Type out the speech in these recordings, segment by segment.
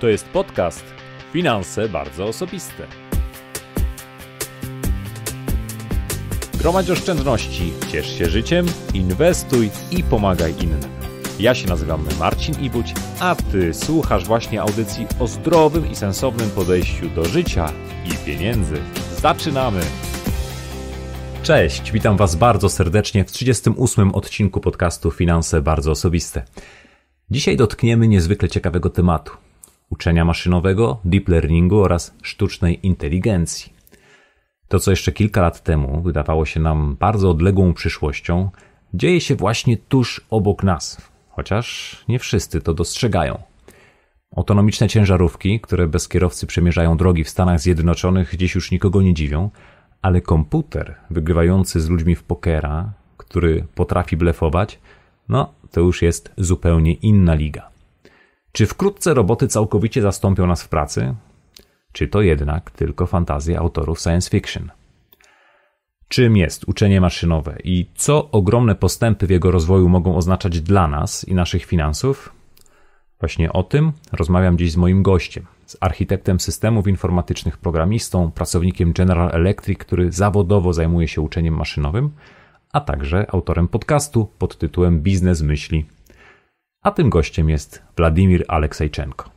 To jest podcast Finanse bardzo osobiste. Gromadź oszczędności, ciesz się życiem, inwestuj i pomagaj innym. Ja się nazywam Marcin Ibuć, a Ty słuchasz właśnie audycji o zdrowym i sensownym podejściu do życia i pieniędzy. Zaczynamy! Cześć, witam Was bardzo serdecznie w 38 odcinku podcastu Finanse bardzo osobiste. Dzisiaj dotkniemy niezwykle ciekawego tematu – uczenia maszynowego, deep learningu oraz sztucznej inteligencji. To, co jeszcze kilka lat temu wydawało się nam bardzo odległą przyszłością, dzieje się właśnie tuż obok nas, chociaż nie wszyscy to dostrzegają. Autonomiczne ciężarówki, które bez kierowcy przemierzają drogi w Stanach Zjednoczonych, dziś już nikogo nie dziwią, ale komputer wygrywający z ludźmi w pokera, który potrafi blefować, no to już jest zupełnie inna liga. Czy wkrótce roboty całkowicie zastąpią nas w pracy? Czy to jednak tylko fantazje autorów science fiction? Czym jest uczenie maszynowe i co ogromne postępy w jego rozwoju mogą oznaczać dla nas i naszych finansów? Właśnie o tym rozmawiam dziś z moim gościem, z architektem systemów informatycznych, programistą, pracownikiem General Electric, który zawodowo zajmuje się uczeniem maszynowym, a także autorem podcastu pod tytułem Biznes Myśli a tym gościem jest Władimir Aleksejczenko.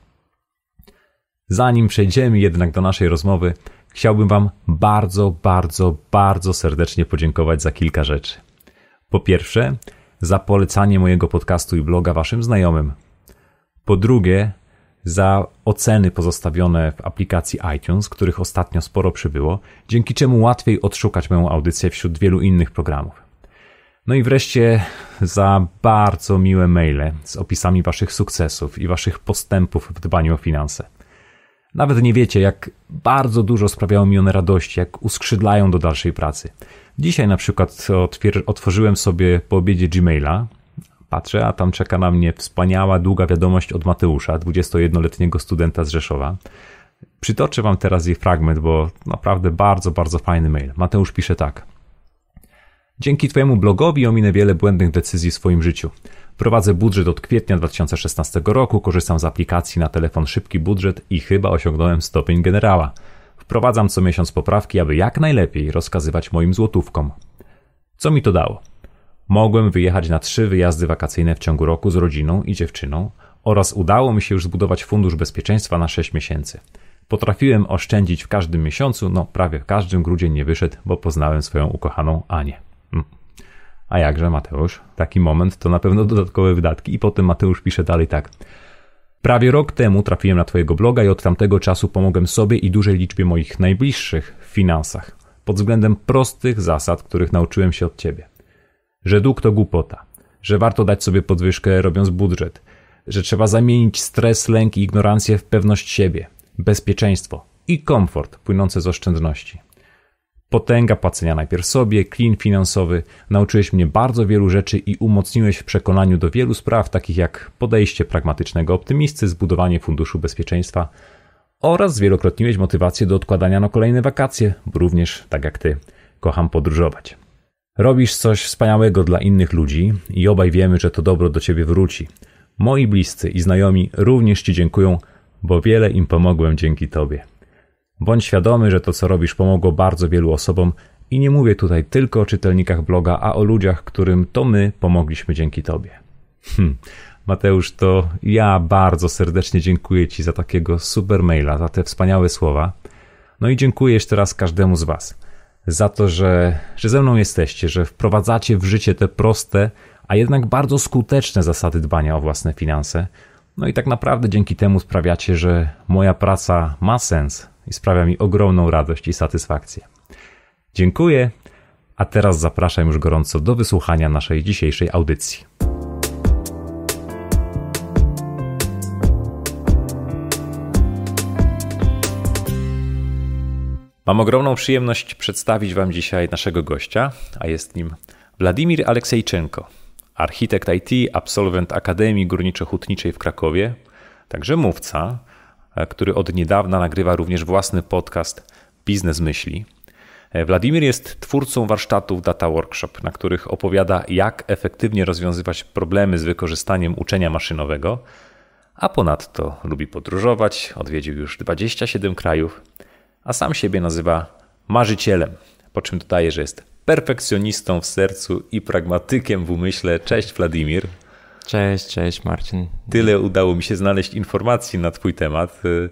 Zanim przejdziemy jednak do naszej rozmowy, chciałbym Wam bardzo, bardzo, bardzo serdecznie podziękować za kilka rzeczy. Po pierwsze, za polecanie mojego podcastu i bloga Waszym znajomym. Po drugie, za oceny pozostawione w aplikacji iTunes, których ostatnio sporo przybyło, dzięki czemu łatwiej odszukać moją audycję wśród wielu innych programów. No i wreszcie za bardzo miłe maile z opisami Waszych sukcesów i Waszych postępów w dbaniu o finanse. Nawet nie wiecie, jak bardzo dużo sprawiają mi one radości, jak uskrzydlają do dalszej pracy. Dzisiaj na przykład otworzyłem sobie po obiedzie Gmaila, patrzę, a tam czeka na mnie wspaniała, długa wiadomość od Mateusza, 21-letniego studenta z Rzeszowa. Przytoczę wam teraz jej fragment, bo naprawdę bardzo, bardzo fajny mail. Mateusz pisze tak – Dzięki Twojemu blogowi ominę wiele błędnych decyzji w swoim życiu. Prowadzę budżet od kwietnia 2016 roku, korzystam z aplikacji na telefon Szybki Budżet i chyba osiągnąłem stopień generała. Wprowadzam co miesiąc poprawki, aby jak najlepiej rozkazywać moim złotówkom. Co mi to dało? Mogłem wyjechać na trzy wyjazdy wakacyjne w ciągu roku z rodziną i dziewczyną oraz udało mi się już zbudować fundusz bezpieczeństwa na 6 miesięcy. Potrafiłem oszczędzić w każdym miesiącu, no prawie w każdym grudzień nie wyszedł, bo poznałem swoją ukochaną Anię. A jakże, Mateusz, taki moment to na pewno dodatkowe wydatki. I potem Mateusz pisze dalej tak. Prawie rok temu trafiłem na Twojego bloga i od tamtego czasu pomogłem sobie i dużej liczbie moich najbliższych w finansach. Pod względem prostych zasad, których nauczyłem się od Ciebie. Że dług to głupota. Że warto dać sobie podwyżkę robiąc budżet. Że trzeba zamienić stres, lęk i ignorancję w pewność siebie, bezpieczeństwo i komfort płynące z oszczędności. Potęga płacenia najpierw sobie, klin finansowy. Nauczyłeś mnie bardzo wielu rzeczy i umocniłeś w przekonaniu do wielu spraw, takich jak podejście pragmatycznego optymisty, zbudowanie funduszu bezpieczeństwa oraz zwielokrotniłeś motywację do odkładania na kolejne wakacje, bo również, tak jak ty, kocham podróżować. Robisz coś wspaniałego dla innych ludzi i obaj wiemy, że to dobro do ciebie wróci. Moi bliscy i znajomi również ci dziękują, bo wiele im pomogłem dzięki tobie. Bądź świadomy, że to co robisz pomogło bardzo wielu osobom i nie mówię tutaj tylko o czytelnikach bloga, a o ludziach, którym to my pomogliśmy dzięki Tobie. Hm. Mateusz, to ja bardzo serdecznie dziękuję Ci za takiego super maila, za te wspaniałe słowa. No i dziękuję jeszcze raz każdemu z Was za to, że, że ze mną jesteście, że wprowadzacie w życie te proste, a jednak bardzo skuteczne zasady dbania o własne finanse. No i tak naprawdę dzięki temu sprawiacie, że moja praca ma sens, i sprawia mi ogromną radość i satysfakcję. Dziękuję, a teraz zapraszam już gorąco do wysłuchania naszej dzisiejszej audycji. Mam ogromną przyjemność przedstawić Wam dzisiaj naszego gościa, a jest nim Władimir Aleksejczenko, architekt IT, absolwent Akademii Górniczo-Hutniczej w Krakowie, także mówca, E, który od niedawna nagrywa również własny podcast Biznes Myśli. E, Wladimir jest twórcą warsztatów Data Workshop, na których opowiada, jak efektywnie rozwiązywać problemy z wykorzystaniem uczenia maszynowego, a ponadto lubi podróżować, odwiedził już 27 krajów, a sam siebie nazywa marzycielem, po czym dodaje, że jest perfekcjonistą w sercu i pragmatykiem w umyśle. Cześć Wladimir. Cześć, cześć Marcin. Tyle udało mi się znaleźć informacji na Twój temat, y,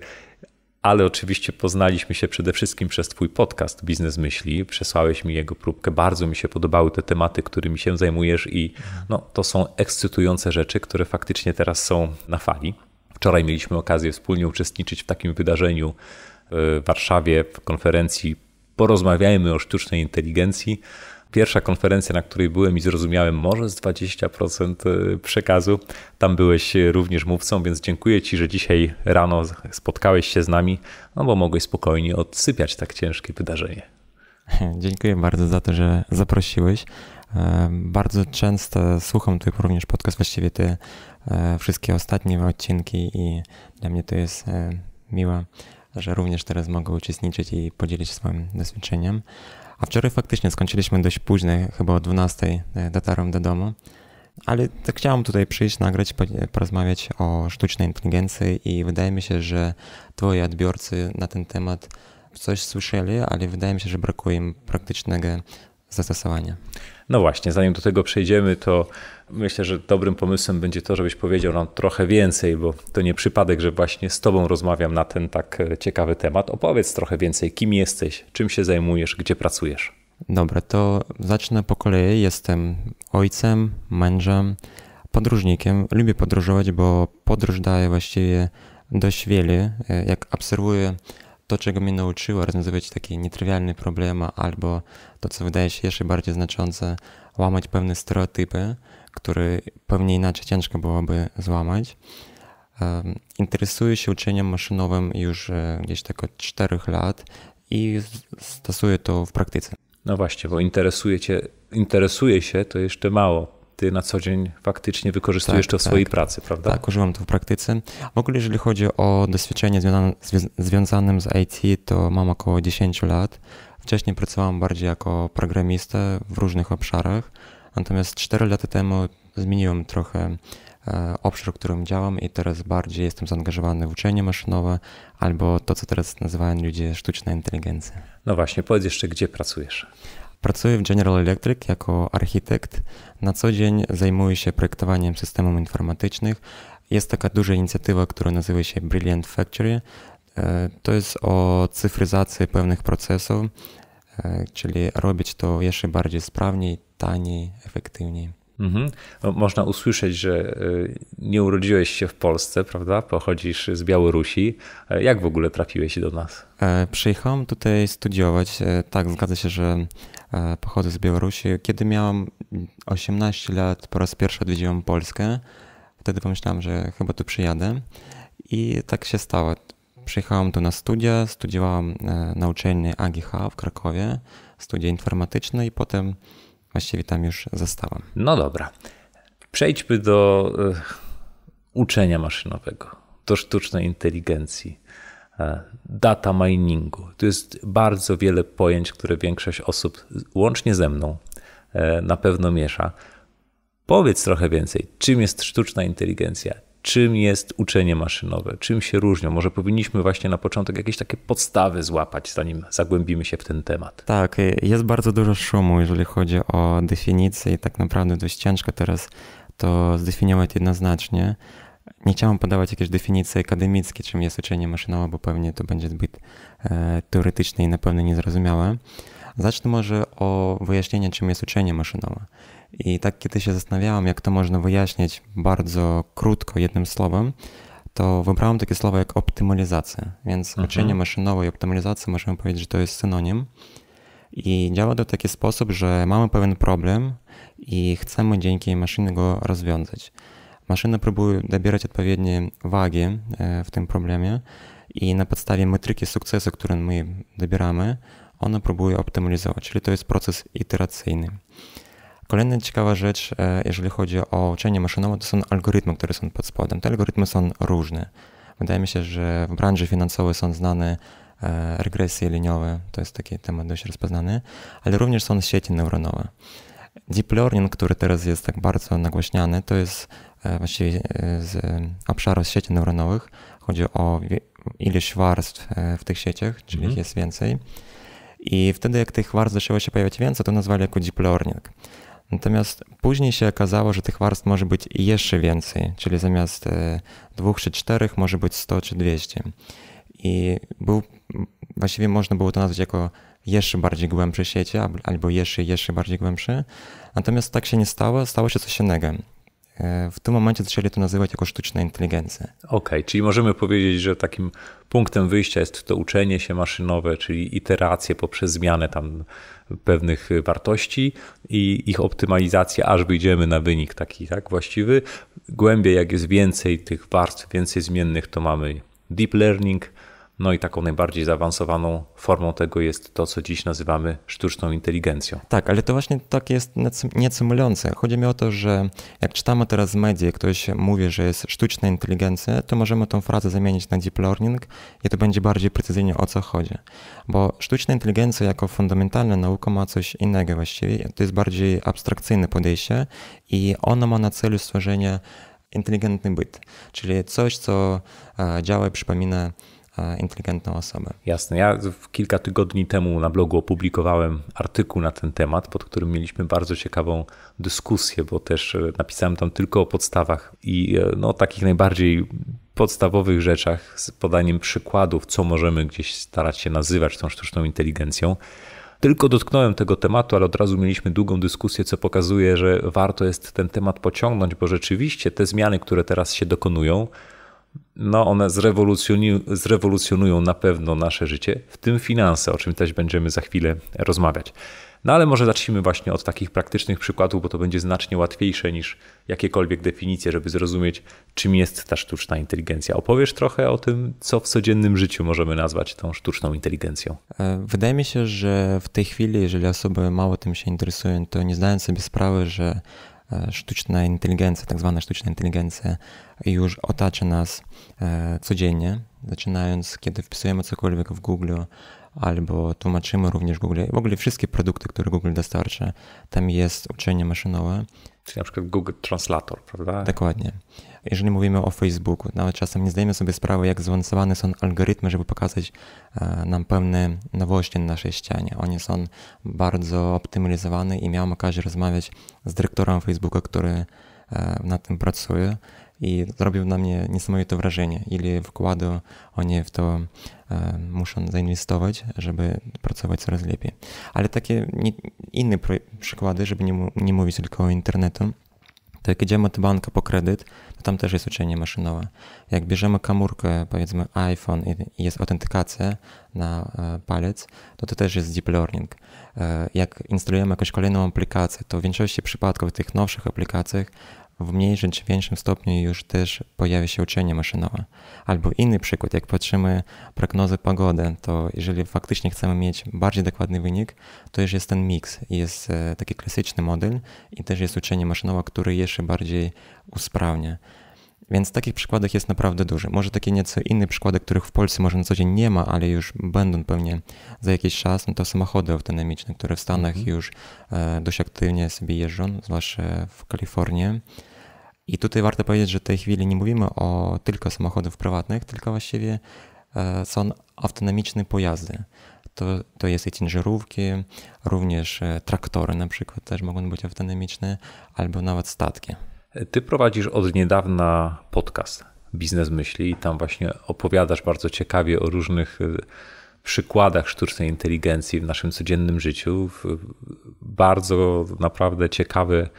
ale oczywiście poznaliśmy się przede wszystkim przez Twój podcast Biznes Myśli. Przesłałeś mi jego próbkę. Bardzo mi się podobały te tematy, którymi się zajmujesz, i no, to są ekscytujące rzeczy, które faktycznie teraz są na fali. Wczoraj mieliśmy okazję wspólnie uczestniczyć w takim wydarzeniu y, w Warszawie, w konferencji Porozmawiajmy o sztucznej inteligencji Pierwsza konferencja, na której byłem i zrozumiałem może z 20% e, przekazu. Tam byłeś e, również mówcą, więc dziękuję Ci, że dzisiaj rano spotkałeś się z nami, no bo mogłeś spokojnie odsypiać tak ciężkie wydarzenie. Dziękuję bardzo za to, że zaprosiłeś. E, bardzo często słucham tu również podcast, właściwie te wszystkie ostatnie odcinki i dla mnie to jest miła, że również teraz mogę uczestniczyć i podzielić się swoim doświadczeniem. A wczoraj faktycznie skończyliśmy dość późno, chyba o 12 e, dotarłem do domu. Ale tak chciałem tutaj przyjść, nagrać, porozmawiać o sztucznej inteligencji i wydaje mi się, że twoi odbiorcy na ten temat coś słyszeli, ale wydaje mi się, że brakuje im praktycznego zastosowania. No właśnie, zanim do tego przejdziemy, to Myślę, że dobrym pomysłem będzie to, żebyś powiedział nam trochę więcej, bo to nie przypadek, że właśnie z Tobą rozmawiam na ten tak e, ciekawy temat. Opowiedz trochę więcej, kim jesteś, czym się zajmujesz, gdzie pracujesz. Dobra, to zacznę po kolei. Jestem ojcem, mężem, podróżnikiem. Lubię podróżować, bo podróż daje właściwie dość wiele. E, jak obserwuję to, czego mnie nauczyło rozwiązywać takie nietrywialne problemy, albo to, co wydaje się jeszcze bardziej znaczące, łamać pewne stereotypy, który pewnie inaczej ciężko byłoby złamać. Interesuję się uczeniem maszynowym już e, gdzieś tak od 4 lat i stosuję to w praktyce. No właśnie, bo interesuje, cię, interesuje się to jeszcze mało. Ty na co dzień faktycznie wykorzystujesz tak, to w tak, swojej pracy, prawda? Tak, używam to w praktyce. W ogóle, jeżeli chodzi o doświadczenie związane, związanym z IT, to mam około 10 lat. Wcześniej pracowałem bardziej jako programista w różnych obszarach Natomiast 4 lata temu zmieniłem trochę e, obszar, w którym działam i teraz bardziej jestem zaangażowany w uczenie maszynowe albo to, co teraz nazywają ludzie sztuczna inteligencja. No właśnie, powiedz jeszcze, gdzie pracujesz? Pracuję w General Electric jako architekt. Na co dzień zajmuję się projektowaniem systemów informatycznych. Jest taka duża inicjatywa, która nazywa się Brilliant Factory. E, to jest o cyfryzacji pewnych procesów, e, czyli robić to jeszcze bardziej sprawniej, taniej, efektywniej. Mhm. No, można usłyszeć, że y, nie urodziłeś się w Polsce, prawda? Pochodzisz z Białorusi. E, jak w ogóle trafiłeś do nas? E, przyjechałem tutaj studiować. E, tak, zgadza się, że pochodzę z Białorusi. Kiedy miałem 18 lat, po raz pierwszy odwiedziłem Polskę. Wtedy pomyślałem, że chyba tu przyjadę. I tak się stało. Przyjechałem tu na studia, studiowałem na uczelni AGH w Krakowie, studia informatyczne i potem Właściwie tam już zostałam. No dobra. Przejdźmy do e, uczenia maszynowego, do sztucznej inteligencji, e, data miningu. Tu jest bardzo wiele pojęć, które większość osób, łącznie ze mną, e, na pewno miesza. Powiedz trochę więcej, czym jest sztuczna inteligencja, czym jest uczenie maszynowe, czym się różnią. Może powinniśmy właśnie na początek jakieś takie podstawy złapać, zanim zagłębimy się w ten temat. Tak, y, jest bardzo dużo szumu, jeżeli chodzi o definicję i tak naprawdę dość ciężko teraz to zdefiniować jednoznacznie. Nie chciałem podawać jakiejś definicji akademickiej, czym jest uczenie maszynowe, bo pewnie to będzie zbyt e, teoretyczne i na pewno niezrozumiałe. Zacznę może o wyjaśnienie czym jest uczenie maszynowe. I tak kiedy się zastanawiałam, jak to można wyjaśnić bardzo krótko, jednym słowem, to wybrałem takie słowo jak optymalizacja. Więc mhm. uczenie maszynowe i optymalizacja możemy powiedzieć, że to jest synonim. I działa to w taki sposób, że mamy pewien problem i chcemy dzięki maszyny go rozwiązać. Maszyna próbuje dobierać odpowiednie wagi e, w tym problemie i na podstawie metryki sukcesu, którą my dobieramy, ona próbuje optymalizować, czyli to jest proces iteracyjny. Kolejna ciekawa rzecz, e, jeżeli chodzi o uczenie maszynowe, to są algorytmy, które są pod spodem. Te algorytmy są różne. Wydaje mi się, że w branży finansowej są znane e, regresje liniowe, to jest taki temat dość rozpoznany, ale również są sieci neuronowe. Deep learning, który teraz jest tak bardzo nagłośniany, to jest e, właściwie z obszaru sieci neuronowych. Chodzi o ilość warstw w tych sieciach, czyli mhm. ich jest więcej. I wtedy, jak tych warstw zaczęło się pojawiać więcej, to nazwali jako deep learning. Natomiast później się okazało, że tych warstw może być jeszcze więcej, czyli zamiast e, dwóch czy czterech może być 100 czy 200. I był, właściwie można było to nazwać jako jeszcze bardziej głębsze sieci, albo jeszcze, jeszcze bardziej głębsze. Natomiast tak się nie stało, stało się coś innego. E, w tym momencie zaczęli to nazywać jako sztuczna inteligencja. Okej, okay, czyli możemy powiedzieć, że takim punktem wyjścia jest to uczenie się maszynowe, czyli iteracje poprzez zmianę tam pewnych wartości i ich optymalizację, aż wyjdziemy na wynik taki tak właściwy. Głębiej, jak jest więcej tych warstw, więcej zmiennych, to mamy deep learning, no i taką najbardziej zaawansowaną formą tego jest to, co dziś nazywamy sztuczną inteligencją. Tak, ale to właśnie tak jest nieco mylące. Chodzi mi o to, że jak czytamy teraz w mediach, ktoś mówi, że jest sztuczna inteligencja, to możemy tą frazę zamienić na deep learning i to będzie bardziej precyzyjnie o co chodzi. Bo sztuczna inteligencja jako fundamentalna nauka ma coś innego właściwie. To jest bardziej abstrakcyjne podejście i ono ma na celu stworzenie inteligentny byt, czyli coś, co e, działa i przypomina E, inteligentną osobę. Jasne. Ja kilka tygodni temu na blogu opublikowałem artykuł na ten temat, pod którym mieliśmy bardzo ciekawą dyskusję, bo też e, napisałem tam tylko o podstawach i e, no, takich najbardziej podstawowych rzeczach z podaniem przykładów, co możemy gdzieś starać się nazywać tą sztuczną inteligencją. Tylko dotknąłem tego tematu, ale od razu mieliśmy długą dyskusję, co pokazuje, że warto jest ten temat pociągnąć, bo rzeczywiście te zmiany, które teraz się dokonują, no one zrewolucjonują na pewno nasze życie, w tym finanse, o czym też będziemy za chwilę rozmawiać. No ale może zacznijmy właśnie od takich praktycznych przykładów, bo to będzie znacznie łatwiejsze niż jakiekolwiek definicje, żeby zrozumieć, czym jest ta sztuczna inteligencja. Opowiesz trochę o tym, co w codziennym życiu możemy nazwać tą sztuczną inteligencją. E, wydaje mi się, że w tej chwili, jeżeli osoby mało tym się interesują, to nie zdają sobie sprawy, że E, sztuczna inteligencja, tak zwana sztuczna inteligencja już otacza nas e, codziennie, zaczynając kiedy wpisujemy cokolwiek w Google albo tłumaczymy również Google. W ogóle wszystkie produkty, które Google dostarcza, tam jest uczenie maszynowe. Czyli na przykład Google Translator, prawda? Dokładnie jeżeli mówimy o Facebooku. Nawet czasem nie zdajemy sobie sprawy, jak zaawansowane są algorytmy, żeby pokazać e, nam pewne nowości na naszej ścianie. One są bardzo optymalizowane i miałem okazję rozmawiać z dyrektorem Facebooka, który e, nad tym pracuje i zrobił na mnie niesamowite wrażenie, ile wkładu oni w to e, muszą zainwestować, żeby pracować coraz lepiej. Ale takie inne przykłady, żeby nie, mówić tylko o internetu, to jak idziemy do banka po kredyt, tam też jest uczenie maszynowe. Jak bierzemy komórkę, powiedzmy iPhone i jest autentykacja na e, palec, to to też jest deep learning. E, jak instalujemy jakąś kolejną aplikację, to w większości przypadków w tych nowszych aplikacjach w mniejszym czy większym stopniu już też pojawia się uczenie maszynowe. Albo inny przykład, jak patrzymy prognozy pogody, to jeżeli faktycznie chcemy mieć bardziej dokładny wynik, to już jest ten miks, jest e, taki klasyczny model i też jest uczenie maszynowe, które jeszcze bardziej usprawnia. Więc takich przykładów jest naprawdę dużo. Może takie nieco inne przykłady, których w Polsce może na co dzień nie ma, ale już będą pewnie za jakiś czas, no to samochody autonomiczne, które w Stanach mhm. już e, dość aktywnie sobie jeżdżą, zwłaszcza w Kalifornii. I tutaj warto powiedzieć, że w tej chwili nie mówimy o tylko samochodach prywatnych, tylko właściwie e, są autonomiczne pojazdy. To, to jest i ciężarówki, również e, traktory na przykład też mogą być autonomiczne, albo nawet statki. Ty prowadzisz od niedawna podcast Biznes Myśli i tam właśnie opowiadasz bardzo ciekawie o różnych e, przykładach sztucznej inteligencji w naszym codziennym życiu. Bardzo naprawdę ciekawy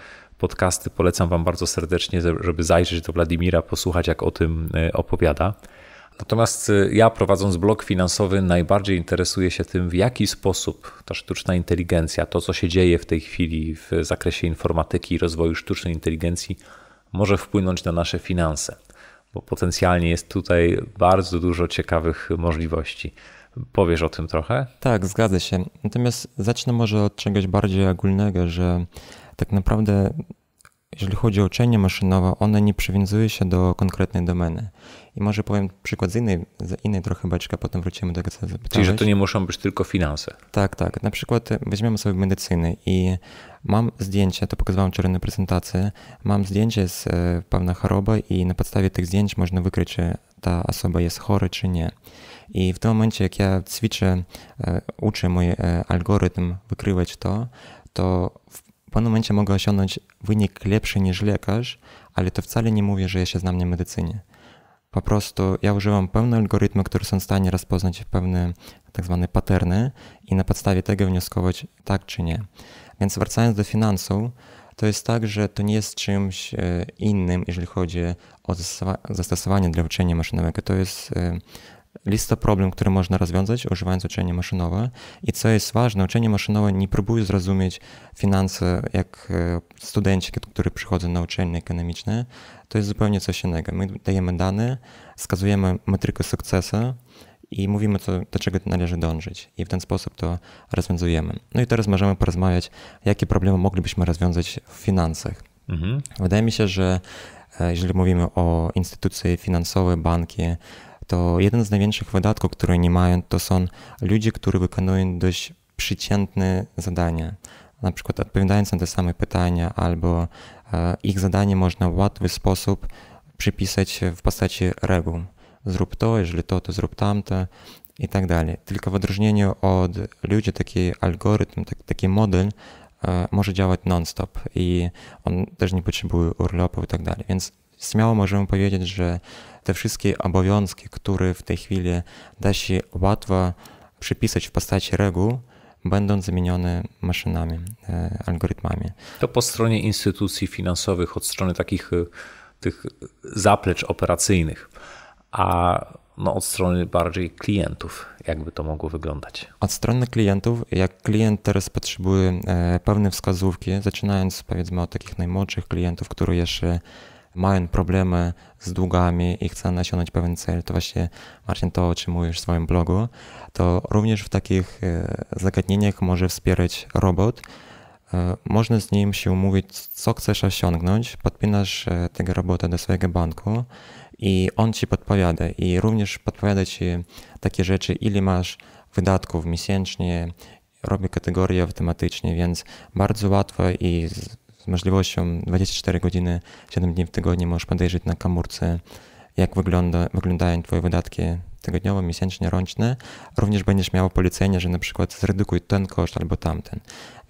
podcasty. Polecam Wam bardzo serdecznie, żeby zajrzeć do Wladimira, posłuchać, jak o tym e, opowiada. Natomiast e, ja, prowadząc blog finansowy, najbardziej interesuję się tym, w jaki sposób ta sztuczna inteligencja, to co się dzieje w tej chwili w zakresie informatyki i rozwoju sztucznej inteligencji, może wpłynąć na nasze finanse, bo potencjalnie jest tutaj bardzo dużo ciekawych możliwości. Powiesz o tym trochę? Tak, zgadzam się. Natomiast zacznę może od czegoś bardziej ogólnego, że tak naprawdę, jeżeli chodzi o uczenie maszynowe, one nie przywiązuje się do konkretnej domeny. I może powiem przykład z innej, z innej trochę beczki, a potem wrócimy do tego, co zapytałeś. Czyli, że to nie muszą być tylko finanse. Tak, tak. Na przykład weźmiemy sobie medycyny i mam zdjęcie, to pokazywałem wczoraj na prezentacji, mam zdjęcie z e, pewna choroba i na podstawie tych zdjęć można wykryć, czy e, ta osoba jest chora, czy nie. I w tym momencie, jak ja ćwiczę, e, uczę mój algorytm wykrywać to, to w w pewnym momencie mogę osiągnąć wynik lepszy niż lekarz, ale to wcale nie mówię, że ja się znam na medycynie. Po prostu ja używam pewne algorytmy, które są w stanie rozpoznać pewne tak zwane paterny i na podstawie tego wnioskować tak czy nie. Więc wracając do finansów, to jest tak, że to nie jest czymś e, innym, jeżeli chodzi o zastosowanie dla uczenia maszynowego. To jest e, lista problem, które można rozwiązać, używając uczenia maszynowe. I co jest ważne, uczenie maszynowe nie próbuje zrozumieć finanse jak e, studenci, którzy przychodzą na uczelnie ekonomiczne. To jest zupełnie coś innego. My dajemy dane, wskazujemy metrykę sukcesu i mówimy, co, do czego należy dążyć. I w ten sposób to rozwiązujemy. No i teraz możemy porozmawiać, jakie problemy moglibyśmy rozwiązać w finansach. Mhm. Wydaje mi się, że e, jeżeli mówimy o instytucje finansowe, banki, to jeden z największych wydatków, które nie mają, to są ludzie, którzy wykonują dość przeciętne zadania. Na przykład odpowiadając na te same pytania, albo e, ich zadanie można w łatwy sposób przypisać w postaci reguł. Zrób to, jeżeli to, to zrób tamto i tak dalej. Tylko w odróżnieniu od ludzi taki algorytm, tak, taki model e, może działać non-stop i on też nie potrzebuje urlopów i tak dalej. Więc śmiało możemy powiedzieć, że te wszystkie obowiązki, które w tej chwili da się łatwo przypisać w postaci reguł, będą zamienione maszynami, e, algorytmami. To po stronie instytucji finansowych, od strony takich e, tych zaplecz operacyjnych, a no, od strony bardziej klientów, jakby to mogło wyglądać? Od strony klientów, jak klient teraz potrzebuje e, pewne wskazówki, zaczynając powiedzmy od takich najmłodszych klientów, którzy jeszcze mają problemy z długami i chcą osiągnąć pewien cel, to właśnie Marcin to mówisz w swoim blogu, to również w takich e, zagadnieniach może wspierać robot. E, można z nim się umówić, co chcesz osiągnąć, podpinasz e, tego robota do swojego banku i on ci podpowiada i również podpowiada ci takie rzeczy, ile masz wydatków miesięcznie, robi kategorie automatycznie, więc bardzo łatwo i z możliwością 24 godziny, 7 dni w tygodniu możesz podejrzeć na komórce, jak wygląda, wyglądają Twoje wydatki tygodniowe, miesięcznie, roczne. Również będziesz miał polecenie, że na przykład zredukuj ten koszt albo tamten.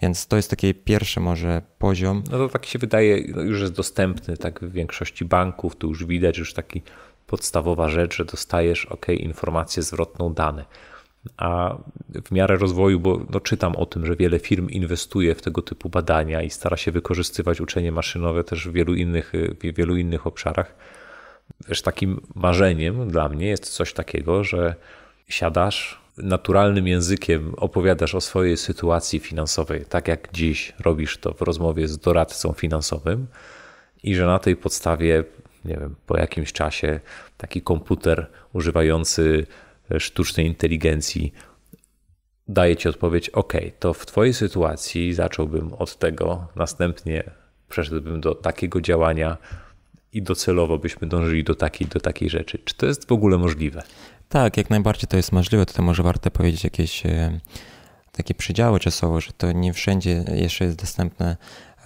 Więc to jest taki pierwszy może poziom. No to tak się wydaje, no już jest dostępny tak w większości banków, tu już widać już taki podstawowa rzecz, że dostajesz ok, informację zwrotną dane a w miarę rozwoju, bo no, czytam o tym, że wiele firm inwestuje w tego typu badania i stara się wykorzystywać uczenie maszynowe też w wielu innych, y, w wielu innych obszarach. Wiesz, takim marzeniem dla mnie jest coś takiego, że siadasz naturalnym językiem, opowiadasz o swojej sytuacji finansowej, tak jak dziś robisz to w rozmowie z doradcą finansowym, i że na tej podstawie, nie wiem, po jakimś czasie taki komputer używający E, sztucznej inteligencji daje ci odpowiedź: OK, to w Twojej sytuacji zacząłbym od tego, następnie przeszedłbym do takiego działania i docelowo byśmy dążyli do takiej, do takiej rzeczy. Czy to jest w ogóle możliwe? Tak, jak najbardziej to jest możliwe. Tutaj może warto powiedzieć jakieś e, takie przydziały czasowe, że to nie wszędzie jeszcze jest dostępne,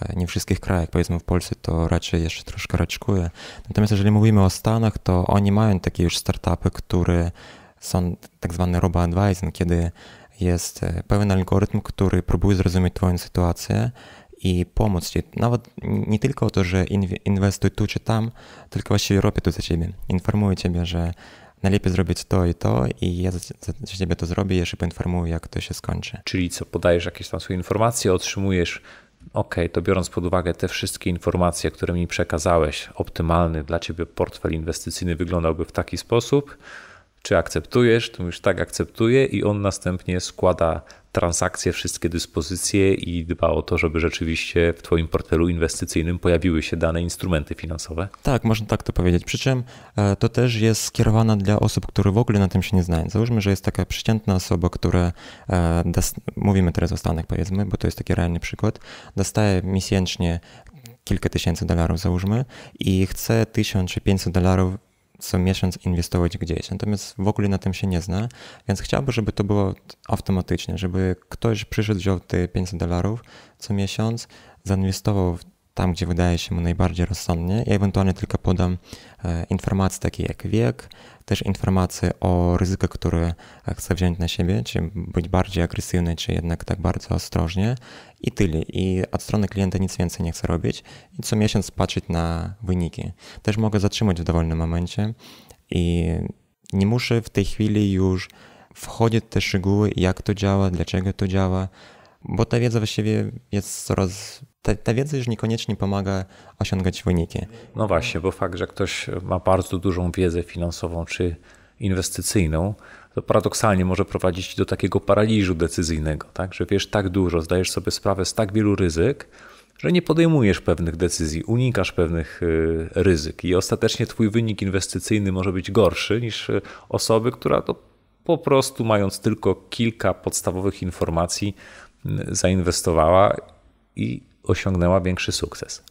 e, nie w wszystkich krajach, powiedzmy w Polsce to raczej jeszcze troszkę raczkuje. Natomiast jeżeli mówimy o Stanach, to oni mają takie już startupy, które są tak zwany robo advising, kiedy jest e, pewien algorytm, który próbuje zrozumieć Twoją sytuację i pomóc Ci. Nawet nie tylko o to, że inwestuj tu czy tam, tylko właściwie robię to za Ciebie. Informuję Ciebie, że najlepiej zrobić to i to i ja za, za Ciebie to zrobię i jeszcze poinformuję, jak to się skończy. Czyli co, podajesz jakieś tam swoje informacje, otrzymujesz OK, to biorąc pod uwagę te wszystkie informacje, które mi przekazałeś, optymalny dla Ciebie portfel inwestycyjny wyglądałby w taki sposób czy akceptujesz, to mówisz tak, akceptuję i on następnie składa transakcje, wszystkie dyspozycje i dba o to, żeby rzeczywiście w Twoim portfelu inwestycyjnym pojawiły się dane instrumenty finansowe? Tak, można tak to powiedzieć. Przy czym e, to też jest skierowane dla osób, które w ogóle na tym się nie znają. Załóżmy, że jest taka przeciętna osoba, która, e, mówimy teraz o Stanach powiedzmy, bo to jest taki realny przykład, dostaje miesięcznie kilka tysięcy dolarów załóżmy i chce 1000 czy 500 dolarów co miesiąc inwestować gdzieś. Natomiast w ogóle na tym się nie zna, więc chciałbym, żeby to było automatycznie, żeby ktoś przyszedł, wziął te 500 dolarów co miesiąc, zainwestował tam, gdzie wydaje się mu najbardziej rozsądnie. Ja ewentualnie tylko podam e, informacje takie jak wiek, też informacje o ryzyku, które chce wziąć na siebie, czy być bardziej agresywny, czy jednak tak bardzo ostrożnie i tyle. I od strony klienta nic więcej nie chcę robić i co miesiąc patrzeć na wyniki. Też mogę zatrzymać w dowolnym momencie i nie muszę w tej chwili już wchodzić w te szczegóły, jak to działa, dlaczego to działa, bo ta wiedza właściwie jest coraz ta, ta wiedza już niekoniecznie pomaga osiągać wyniki. No właśnie, bo fakt, że ktoś ma bardzo dużą wiedzę finansową czy inwestycyjną, to paradoksalnie może prowadzić do takiego paraliżu decyzyjnego, tak? że wiesz tak dużo, zdajesz sobie sprawę z tak wielu ryzyk, że nie podejmujesz pewnych decyzji, unikasz pewnych y, ryzyk i ostatecznie twój wynik inwestycyjny może być gorszy niż y, osoby, która to po prostu mając tylko kilka podstawowych informacji y, zainwestowała i osiągnęła większy sukces.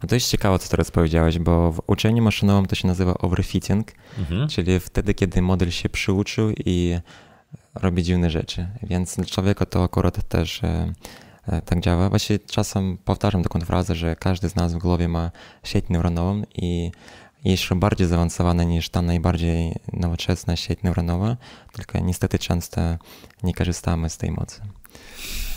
A to jest ciekawe, co teraz powiedziałeś, bo w uczeniu maszynowym to się nazywa overfitting, mhm. czyli wtedy, kiedy model się przyuczył i robi dziwne rzeczy. Więc dla człowieka to akurat też e, e, tak działa. Właśnie czasem powtarzam taką frazę, że każdy z nas w głowie ma sieć neuronową i jeszcze bardziej zaawansowana niż ta najbardziej nowoczesna sieć neuronowa, tylko niestety często nie korzystamy z tej mocy.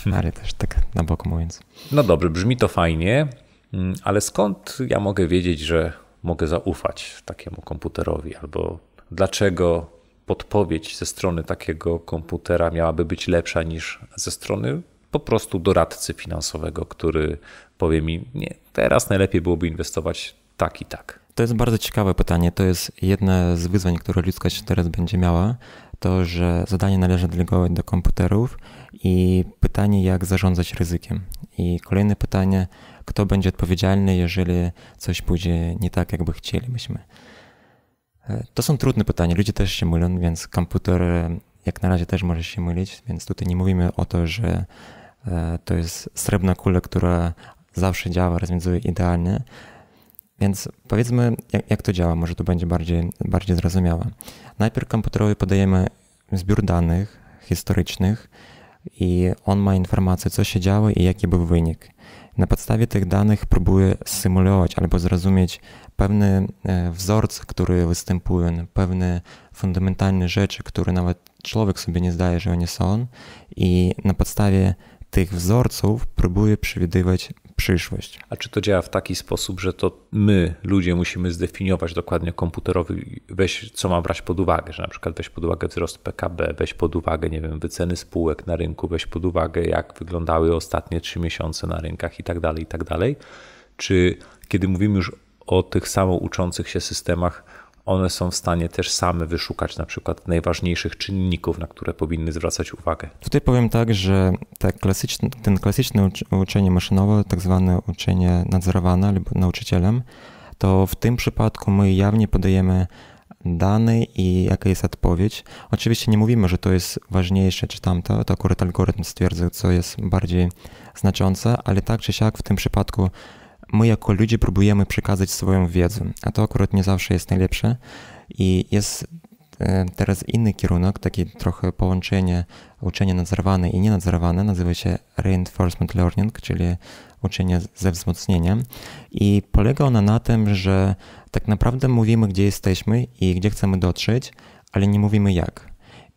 Hmm. Ale też tak na boku mówiąc. No dobrze, brzmi to fajnie, mm, ale skąd ja mogę wiedzieć, że mogę zaufać takiemu komputerowi? Albo dlaczego podpowiedź ze strony takiego komputera miałaby być lepsza niż ze strony po prostu doradcy finansowego, który powie mi, nie, teraz najlepiej byłoby inwestować tak i tak. To jest bardzo ciekawe pytanie. To jest jedne z wyzwań, które ludzkość teraz będzie miała. To, że zadanie należy delegować do komputerów, i pytanie, jak zarządzać ryzykiem. I kolejne pytanie, kto będzie odpowiedzialny, jeżeli coś pójdzie nie tak, jakby chcielibyśmy. E, to są trudne pytania, ludzie też się mylą, więc komputer e, jak na razie też może się mylić, więc tutaj nie mówimy o to, że e, to jest srebrna kula, która zawsze działa, rozwiązuje idealnie. Więc powiedzmy, jak, jak to działa, może to będzie bardziej, bardziej zrozumiałe. Najpierw komputerowi podajemy zbiór danych historycznych, i on ma informację, co się działo i jaki był wynik. Na podstawie tych danych próbuje symulować albo zrozumieć pewne wzorce, które występują, pewne fundamentalne rzeczy, które nawet człowiek sobie nie zdaje, że one są i na podstawie tych wzorców próbuje przewidywać przyszłość. A czy to działa w taki sposób, że to my, ludzie, musimy zdefiniować dokładnie komputerowy, weź, co ma brać pod uwagę, że na przykład weź pod uwagę wzrost PKB, weź pod uwagę, nie wiem, wyceny spółek na rynku, weź pod uwagę, jak wyglądały ostatnie trzy miesiące na rynkach i tak dalej, i tak dalej. Czy kiedy mówimy już o tych samouczących się systemach, one są w stanie też same wyszukać na przykład najważniejszych czynników, na które powinny zwracać uwagę. Tutaj powiem tak, że te klasyczne, ten klasyczne uczenie maszynowe, tak zwane uczenie nadzorowane lub nauczycielem, to w tym przypadku my jawnie podajemy dane i jaka jest odpowiedź. Oczywiście nie mówimy, że to jest ważniejsze czy tamto, to akurat algorytm stwierdził, co jest bardziej znaczące, ale tak czy siak w tym przypadku my jako ludzie próbujemy przekazać swoją wiedzę, a to akurat nie zawsze jest najlepsze i jest e, teraz inny kierunek, takie trochę połączenie uczenia nadzorowane i nienadzorowane, nazywa się reinforcement learning, czyli uczenie ze wzmocnieniem i polega ona na tym, że tak naprawdę mówimy, gdzie jesteśmy i gdzie chcemy dotrzeć, ale nie mówimy jak.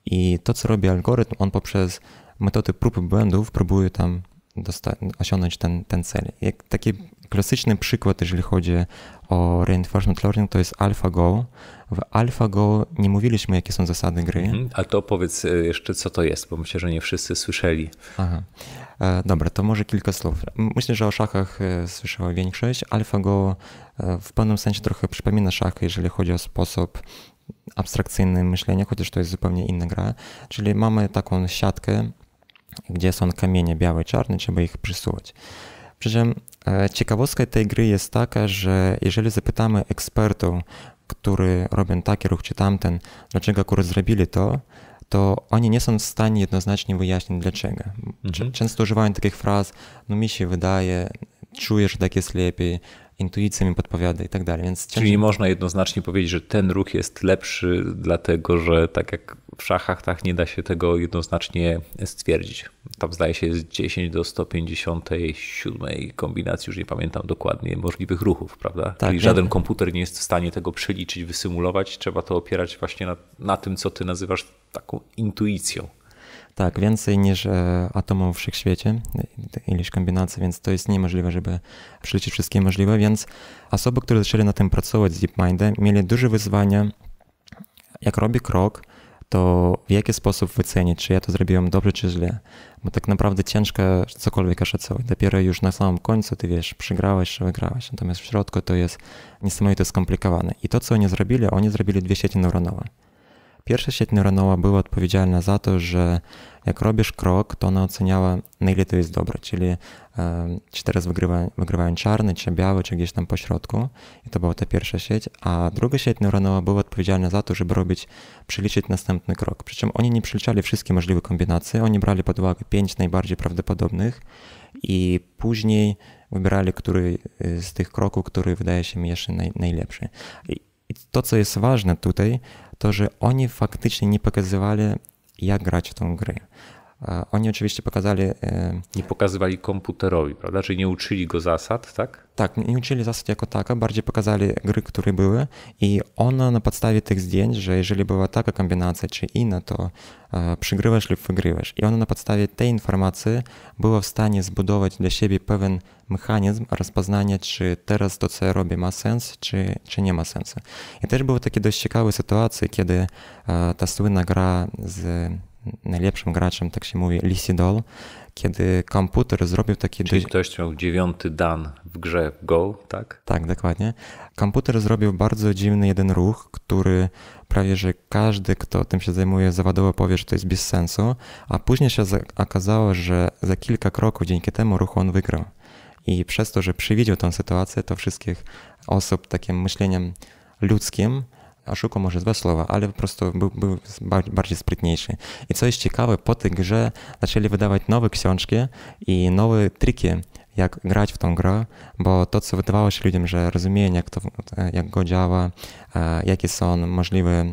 I to, co robi algorytm, on poprzez metody prób i błędów próbuje tam osiągnąć ten, ten cel. Jak taki klasyczny przykład, jeżeli chodzi o reinforcement learning, to jest AlphaGo. W AlphaGo nie mówiliśmy, jakie są zasady gry. Mhm, a to powiedz e, jeszcze, co to jest, bo myślę, że nie wszyscy słyszeli. Aha. E, dobra, to może kilka słów. Myślę, że o szachach e, słyszała większość. AlphaGo w pewnym sensie trochę przypomina szachy, jeżeli chodzi o sposób abstrakcyjne myślenie, chociaż to jest zupełnie inna gra. Czyli mamy taką siatkę gdzie są kamienie białe, czarne, trzeba ich przesuwać. Przy czym e, ciekawostka tej gry jest taka, że jeżeli zapytamy ekspertów, którzy robią taki ruch czy tamten, dlaczego akurat zrobili to, to oni nie są w stanie jednoznacznie wyjaśnić dlaczego. Mhm. Często używają takich fraz, no mi się wydaje, czuję, że tak jest lepiej, intuicja mi podpowiada i tak dalej. Więc ciężko... Czyli nie można jednoznacznie powiedzieć, że ten ruch jest lepszy, dlatego że tak jak w szachach, tak nie da się tego jednoznacznie stwierdzić. Tam zdaje się jest 10 do 157 kombinacji, już nie pamiętam dokładnie, możliwych ruchów, prawda? Tak, Czyli żaden komputer nie jest w stanie tego przeliczyć, wysymulować. Trzeba to opierać właśnie na, na tym, co ty nazywasz taką intuicją. Tak, więcej niż e, atomów w wszechświecie, ileś kombinacji, więc to jest niemożliwe, żeby przeliczyć wszystkie możliwe, więc osoby, które zaczęli na tym pracować z DeepMind, mieli duże wyzwania, jak robi krok, to w jaki sposób wycenić, czy ja to zrobiłem dobrze, czy źle. Bo tak naprawdę ciężko cokolwiek oszacować. Dopiero już na samym końcu ty wiesz, przegrałeś czy wygrałeś. Natomiast w środku to jest niesamowite skomplikowane. I to, co oni zrobili, oni zrobili dwie sieci neuronowe. Pierwsza sieć neuronowa była odpowiedzialna za to, że jak robisz krok, to ona oceniała, na ile to jest dobre, czyli e, czy teraz wygrywa, wygrywają czarny, czy biały, czy gdzieś tam po środku. I to była ta pierwsza sieć. A druga sieć neuronowa była odpowiedzialna za to, żeby robić, przeliczyć następny krok. Przy czym oni nie przeliczali wszystkie możliwe kombinacje, oni brali pod uwagę pięć najbardziej prawdopodobnych i później wybierali, który e, z tych kroków, który wydaje się mi jeszcze naj, najlepszy. I to, co jest ważne tutaj, to, że oni faktycznie nie pokazywali, jak grać w tą grę. Oni oczywiście pokazali. E, nie pokazywali komputerowi, prawda? Czyli nie uczyli go zasad, tak? Tak, nie uczyli zasad jako taka, bardziej pokazali gry, które były i ona na podstawie tych zdjęć, że jeżeli była taka kombinacja czy inna, to e, przygrywasz lub wygrywasz. I ona na podstawie tej informacji była w stanie zbudować dla siebie pewien mechanizm rozpoznania, czy teraz to, co ja robię, ma sens, czy, czy nie ma sensu. I też były takie dość ciekawe sytuacje, kiedy e, ta słynna gra z najlepszym graczem, tak się mówi, Lisi Doll, kiedy komputer zrobił taki... Czyli ktoś miał dziewiąty dan w grze Go, tak? Tak, dokładnie. Komputer zrobił bardzo dziwny jeden ruch, który prawie, że każdy, kto tym się zajmuje, zawodowo powie, że to jest bez sensu, a później się okazało, że za kilka kroków dzięki temu ruchu on wygrał. I przez to, że przewidział tę sytuację, to wszystkich osób takim myśleniem ludzkim szukał może złe słowa, ale po prostu był, był, bardziej sprytniejszy. I co jest ciekawe, po tej grze zaczęli wydawać nowe książki i nowe triki, jak grać w tą grę, bo to, co wydawało się ludziom, że rozumienie, jak, to, jak go działa, e, jakie są możliwe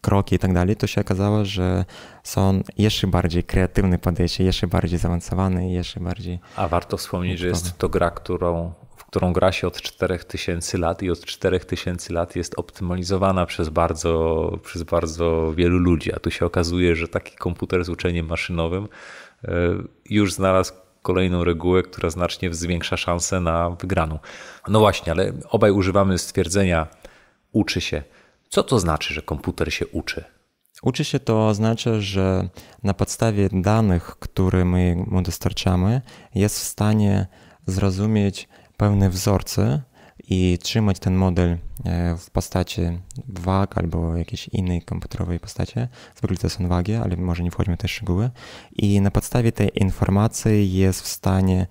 kroki i tak dalej, to się okazało, że są jeszcze bardziej kreatywne podejście, jeszcze bardziej zaawansowane i jeszcze bardziej... A warto wspomnieć, że jest to gra, którą którą gra się od 4000 lat i od 4000 lat jest optymalizowana przez bardzo, przez bardzo wielu ludzi. A tu się okazuje, że taki komputer z uczeniem maszynowym e, już znalazł kolejną regułę, która znacznie zwiększa szanse na wygraną. No właśnie, ale obaj używamy stwierdzenia uczy się. Co to znaczy, że komputer się uczy? Uczy się to oznacza, że na podstawie danych, które my mu dostarczamy, jest w stanie zrozumieć, pewne wzorce i trzymać ten model e, w postaci wag albo jakiejś innej komputerowej postaci. Zwykle to są wagi, ale może nie wchodźmy w te szczegóły. I na podstawie tej informacji jest w stanie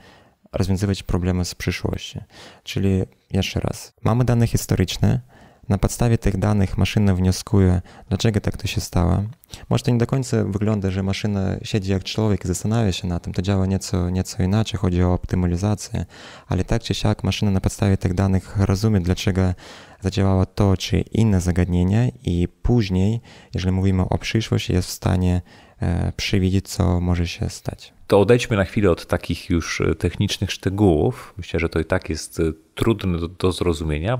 rozwiązywać problemy z przyszłości. Czyli jeszcze raz, mamy dane historyczne, na podstawie tych danych maszyna wnioskuje, dlaczego tak to się stało. Może to nie do końca wygląda, że maszyna siedzi jak człowiek i zastanawia się na tym. To działa nieco, nieco inaczej, chodzi o optymalizację, ale tak czy siak maszyna na podstawie tych danych rozumie, dlaczego zadziałało to czy inne zagadnienie i później, jeżeli mówimy o przyszłości, jest w stanie e, przewidzieć, co może się stać. To odejdźmy na chwilę od takich już e, technicznych szczegółów. Myślę, że to i tak jest e, trudne do, do zrozumienia,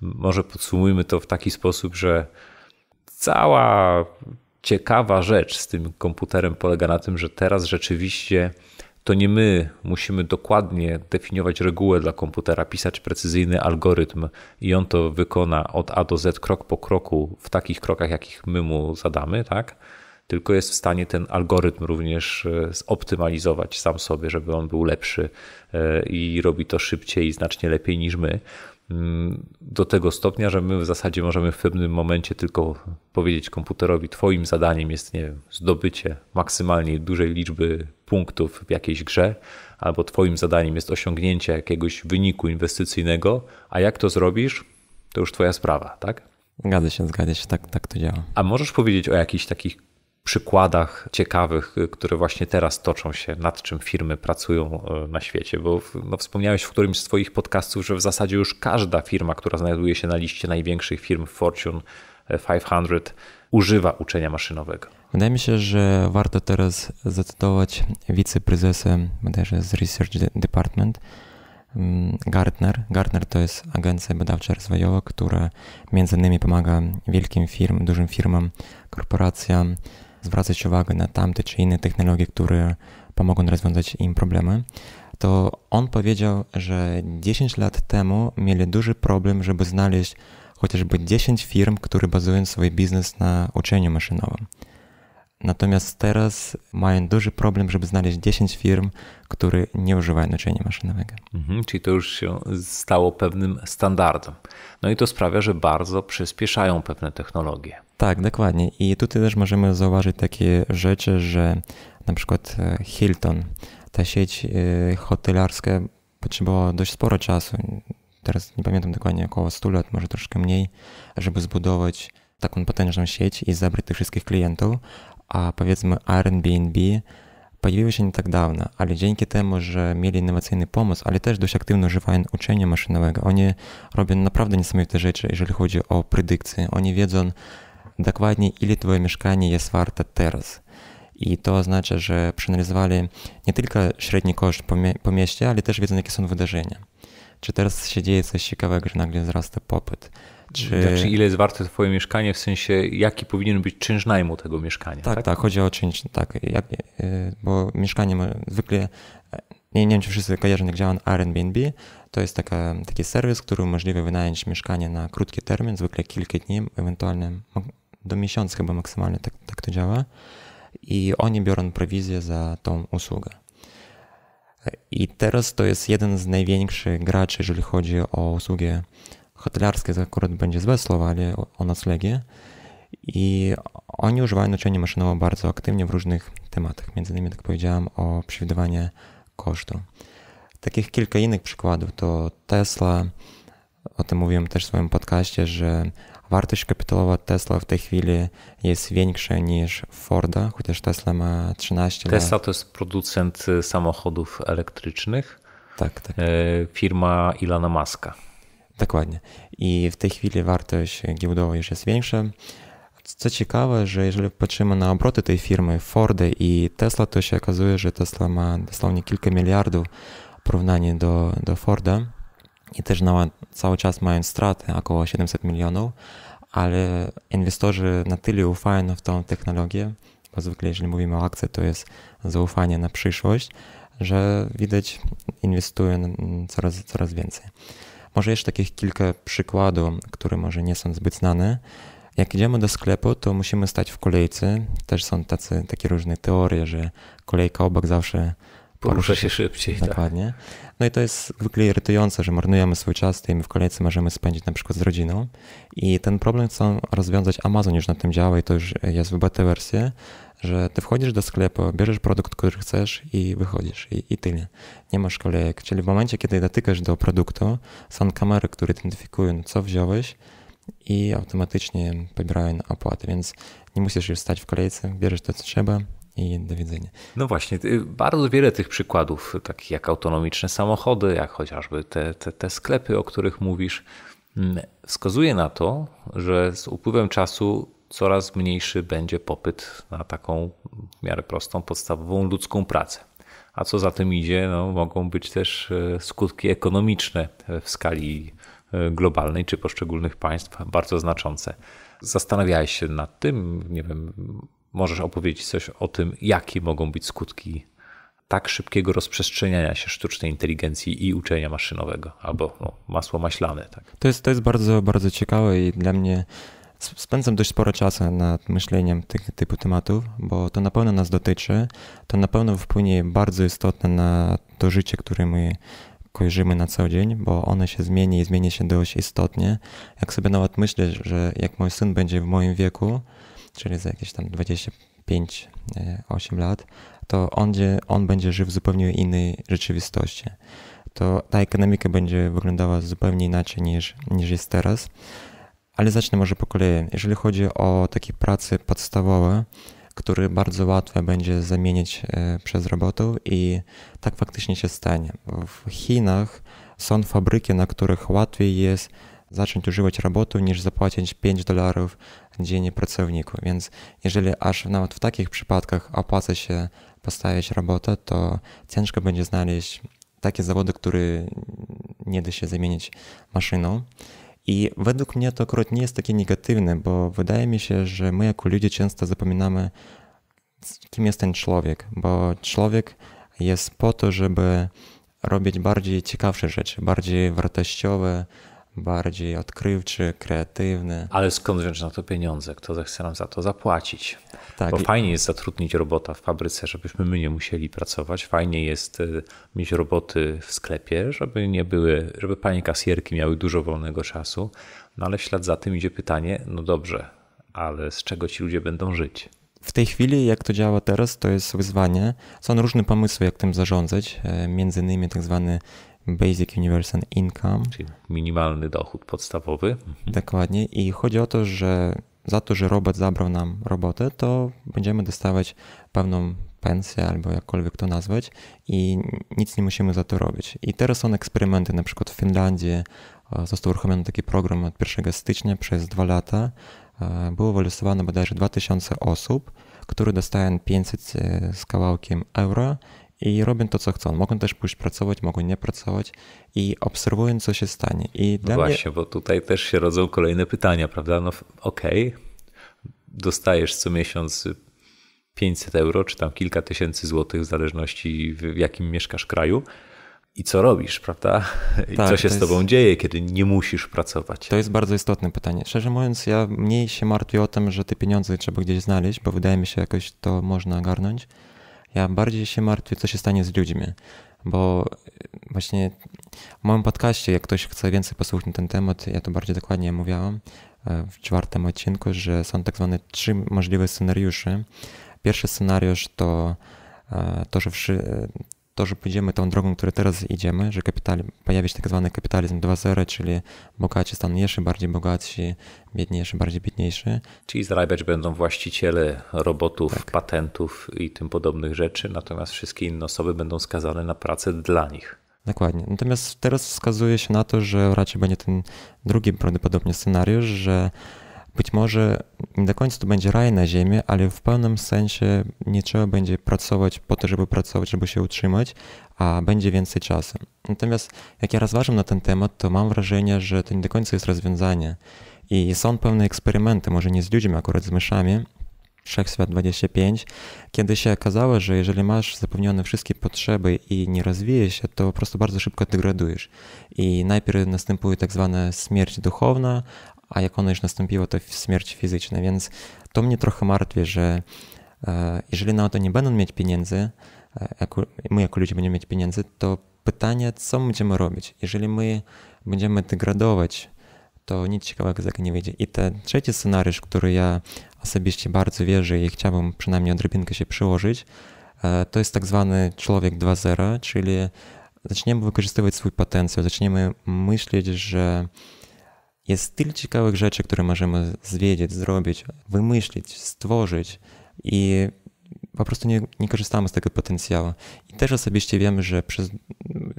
może podsumujmy to w taki sposób, że cała ciekawa rzecz z tym komputerem polega na tym, że teraz rzeczywiście to nie my musimy dokładnie definiować regułę dla komputera, pisać precyzyjny algorytm i on to wykona od A do Z krok po kroku w takich krokach, jakich my mu zadamy, tak? Tylko jest w stanie ten algorytm również e, zoptymalizować sam sobie, żeby on był lepszy e, i robi to szybciej i znacznie lepiej niż my. Mm, do tego stopnia, że my w zasadzie możemy w pewnym momencie tylko powiedzieć komputerowi: Twoim zadaniem jest, nie wiem, zdobycie maksymalnie dużej liczby punktów w jakiejś grze, albo Twoim zadaniem jest osiągnięcie jakiegoś wyniku inwestycyjnego, a jak to zrobisz, to już Twoja sprawa, tak? Zgadza się, zgadza się, tak, tak to działa. A możesz powiedzieć o jakichś takich przykładach ciekawych, y, które właśnie teraz toczą się, nad czym firmy pracują y, na świecie, bo no, wspomniałeś w którymś z Twoich podcastów, że w zasadzie już każda firma, która znajduje się na liście największych firm Fortune 500, y, używa uczenia maszynowego. Wydaje mi się, że warto teraz zacytować wiceprezesa bodajże z Research Department, mm, Gartner. Gartner to jest agencja badawcza rozwojowa, która między innymi pomaga wielkim firmom, dużym firmom, korporacjom zwracać uwagę na tamte czy inne technologie, które pomogą rozwiązać im problemy, to on powiedział, że 10 lat temu mieli duży problem, żeby znaleźć chociażby 10 firm, które bazują swój biznes na uczeniu maszynowym. Natomiast teraz mają duży problem, żeby znaleźć 10 firm, które nie używają naczynia maszynowego. Mhm, czyli to już się stało pewnym standardem. No i to sprawia, że bardzo przyspieszają pewne technologie. Tak, dokładnie. I tutaj też możemy zauważyć takie rzeczy, że na przykład e, Hilton, ta sieć e, hotelarska potrzebowała dość sporo czasu. Teraz nie pamiętam dokładnie, około 100 lat, może troszkę mniej, żeby zbudować taką potężną sieć i zabrać tych wszystkich klientów, a powiedzmy Airbnb pojawiły się nie tak dawno, ale dzięki temu, że mieli innowacyjny pomysł, ale też dość aktywnie używają uczenia maszynowego, oni robią naprawdę niesamowite rzeczy, jeżeli chodzi o predykcję. Oni wiedzą dokładnie, ile twoje mieszkanie jest warte teraz. I to oznacza, że przeanalizowali nie tylko średni koszt po, mie po mieście, ale też wiedzą, jakie są wydarzenia. Czy teraz się dzieje coś ciekawego, że nagle wzrasta popyt? Znaczy, ile jest warte twoje mieszkanie, w sensie jaki powinien być czynsz najmu tego mieszkania. Tak, tak, tak chodzi o czynsz, tak, jak, y, bo mieszkanie zwykle, nie, nie wiem czy wszyscy kojarzą jak działa Airbnb, to jest taka, taki serwis, który umożliwia wynająć mieszkanie na krótki termin, zwykle kilka dni, ewentualnie do miesiąca chyba maksymalnie tak, tak to działa i oni biorą prowizję za tą usługę. I teraz to jest jeden z największych graczy, jeżeli chodzi o usługi hotelarskie to akurat będzie złe słowo, ale o, o noclegie. I oni używają leczenia maszynowo bardzo aktywnie w różnych tematach. Między innymi, tak powiedziałem, o przewidywanie kosztu. Takich kilka innych przykładów to Tesla. O tym mówiłem też w swoim podcaście, że wartość kapitałowa Tesla w tej chwili jest większa niż Forda, chociaż Tesla ma 13 Tesla lat. to jest producent samochodów elektrycznych. Tak, tak. E, firma Ilana Maska. Dokładnie. I w tej chwili wartość giełdowa już jest większa. Co ciekawe, że jeżeli patrzymy na obroty tej firmy Fordy i Tesla, to się okazuje, że Tesla ma dosłownie kilka miliardów w porównaniu do, do Forda i też na, cały czas mają straty około 700 milionów, ale inwestorzy na tyle ufają w tą technologię, bo zwykle jeżeli mówimy o akcji, to jest zaufanie na przyszłość, że widać inwestują coraz, coraz więcej. Może jeszcze takich kilka przykładów, które może nie są zbyt znane. Jak idziemy do sklepu, to musimy stać w kolejce. Też są tacy, takie różne teorie, że kolejka obok zawsze porusza się szybciej. Tak. Dokładnie. Tak. No i to jest zwykle irytujące, że marnujemy swój czas, stoimy w kolejce, możemy spędzić na przykład z rodziną. I ten problem chcą rozwiązać Amazon już na tym działa i to już jest w beta wersji, że ty wchodzisz do sklepu, bierzesz produkt, który chcesz i wychodzisz i, i tyle. Nie masz kolejek. Czyli w momencie, kiedy dotykasz do produktu, są kamery, które identyfikują, co wziąłeś i automatycznie pobierają opłatę, więc nie musisz już stać w kolejce, bierzesz to, co trzeba i do widzenia. No właśnie, y, bardzo wiele tych przykładów, y, takich jak autonomiczne samochody, jak chociażby te, te, te sklepy, o których mówisz, mm, wskazuje na to, że z upływem czasu coraz mniejszy będzie popyt na taką w miarę prostą, podstawową ludzką pracę. A co za tym idzie, no, mogą być też e, skutki ekonomiczne w skali e, globalnej czy poszczególnych państw bardzo znaczące. Zastanawiałeś się nad tym, nie wiem, możesz opowiedzieć coś o tym, jakie mogą być skutki tak szybkiego rozprzestrzeniania się sztucznej inteligencji i uczenia maszynowego, albo no, masło maślane. Tak. To, jest, to jest bardzo, bardzo ciekawe i dla mnie Spędzam dość sporo czasu nad myśleniem tych typu tematów, bo to na pewno nas dotyczy, to na pewno wpłynie bardzo istotnie na to życie, które my kojarzymy na co dzień, bo ono się zmieni i zmieni się dość istotnie. Jak sobie nawet myślę, że jak mój syn będzie w moim wieku, czyli za jakieś tam 25-8 e, lat, to on, on będzie żył w zupełnie innej rzeczywistości. To ta ekonomika będzie wyglądała zupełnie inaczej niż, niż jest teraz. Ale zacznę może po kolei. Jeżeli chodzi o takie prace podstawowe, które bardzo łatwo będzie zamienić e, przez robotę i tak faktycznie się stanie. W Chinach są fabryki, na których łatwiej jest zacząć używać robotu niż zapłacić 5 dolarów dziennie pracowniku. Więc jeżeli aż nawet w takich przypadkach opłaca się postawić robotę, to ciężko będzie znaleźć takie zawody, które nie da się zamienić maszyną. I według mnie to akurat nie jest takie negatywne, bo wydaje mi się, że my jako ludzie często zapominamy, kim jest ten człowiek, bo człowiek jest po to, żeby robić bardziej ciekawsze rzeczy, bardziej wartościowe bardziej odkrywczy, kreatywny. Ale skąd wziąć na to pieniądze? Kto zechce nam za to zapłacić? Tak. Bo fajnie jest zatrudnić robota w fabryce, żebyśmy my nie musieli pracować. Fajnie jest y, mieć roboty w sklepie, żeby nie były, żeby panie kasjerki miały dużo wolnego czasu. No ale w ślad za tym idzie pytanie, no dobrze, ale z czego ci ludzie będą żyć? W tej chwili, jak to działa teraz, to jest wyzwanie. Są różne pomysły, jak tym zarządzać, e, między innymi tak zwany Basic Universal Income. Czyli minimalny dochód podstawowy. Mhm. Dokładnie. I chodzi o to, że za to, że robot zabrał nam robotę, to będziemy dostawać pewną pensję albo jakkolwiek to nazwać i nic nie musimy za to robić. I teraz są eksperymenty, na przykład w Finlandii e, został uruchomiony taki program od 1 stycznia przez dwa lata. E, było wylosowane bodajże 2000 osób, które dostają 500 e, z kawałkiem euro i robią to, co chcą. Mogą też pójść pracować, mogą nie pracować i obserwują, co się stanie. I no właśnie, mnie... bo tutaj też się rodzą kolejne pytania, prawda? No okej, okay. dostajesz co miesiąc 500 euro, czy tam kilka tysięcy złotych, w zależności w jakim mieszkasz kraju. I co robisz, prawda? I tak, co się z tobą jest... dzieje, kiedy nie musisz pracować? To jest bardzo istotne pytanie. Szczerze mówiąc, ja mniej się martwię o tym, że te pieniądze trzeba gdzieś znaleźć, bo wydaje mi się, jakoś to można ogarnąć ja bardziej się martwię, co się stanie z ludźmi, bo e, właśnie w moim podcaście, jak ktoś chce więcej posłuchać na ten temat, ja to bardziej dokładnie mówiłam e, w czwartym odcinku, że są tak zwane trzy możliwe scenariusze. Pierwszy scenariusz to e, to, że to, że pójdziemy tą drogą, którą teraz idziemy, że kapitali, pojawi się tak zwany kapitalizm 2.0, czyli bogaci staną jeszcze bardziej bogaci, biedniejszy, bardziej biedniejszy. Czyli zarabiać będą właściciele robotów, tak. patentów i tym podobnych rzeczy, natomiast wszystkie inne osoby będą skazane na pracę dla nich. Dokładnie. Natomiast teraz wskazuje się na to, że raczej będzie ten drugi prawdopodobnie scenariusz, że być może nie do końca to będzie raj na ziemi, ale w pewnym sensie nie trzeba będzie pracować po to, żeby pracować, żeby się utrzymać, a będzie więcej czasu. Natomiast jak ja rozważam na ten temat, to mam wrażenie, że to nie do końca jest rozwiązanie. I są pewne eksperymenty, może nie z ludźmi, akurat z myszami, Wszechświat 25, kiedy się okazało, że jeżeli masz zapewnione wszystkie potrzeby i nie rozwijesz się, to po prostu bardzo szybko degradujesz. I najpierw następuje tak zwana śmierć duchowna, a jak ono już nastąpiło, to śmierć fizyczna, więc to mnie trochę martwi, że e, jeżeli na to nie będą mieć pieniędzy, e, jako, my jako ludzie będziemy mieć pieniędzy, to pytanie, co będziemy robić? Jeżeli my będziemy degradować, to nic ciekawego z tego nie wyjdzie. I ten trzeci scenariusz, który ja osobiście bardzo wierzę i chciałbym przynajmniej odrobinkę się przyłożyć, e, to jest tak zwany człowiek 2.0, czyli zaczniemy wykorzystywać swój potencjał, zaczniemy myśleć, że jest tyle ciekawych rzeczy, które możemy zwiedzić, zrobić, wymyślić, stworzyć i po prostu nie, nie korzystamy z tego potencjału. Też osobiście wiem, że przez,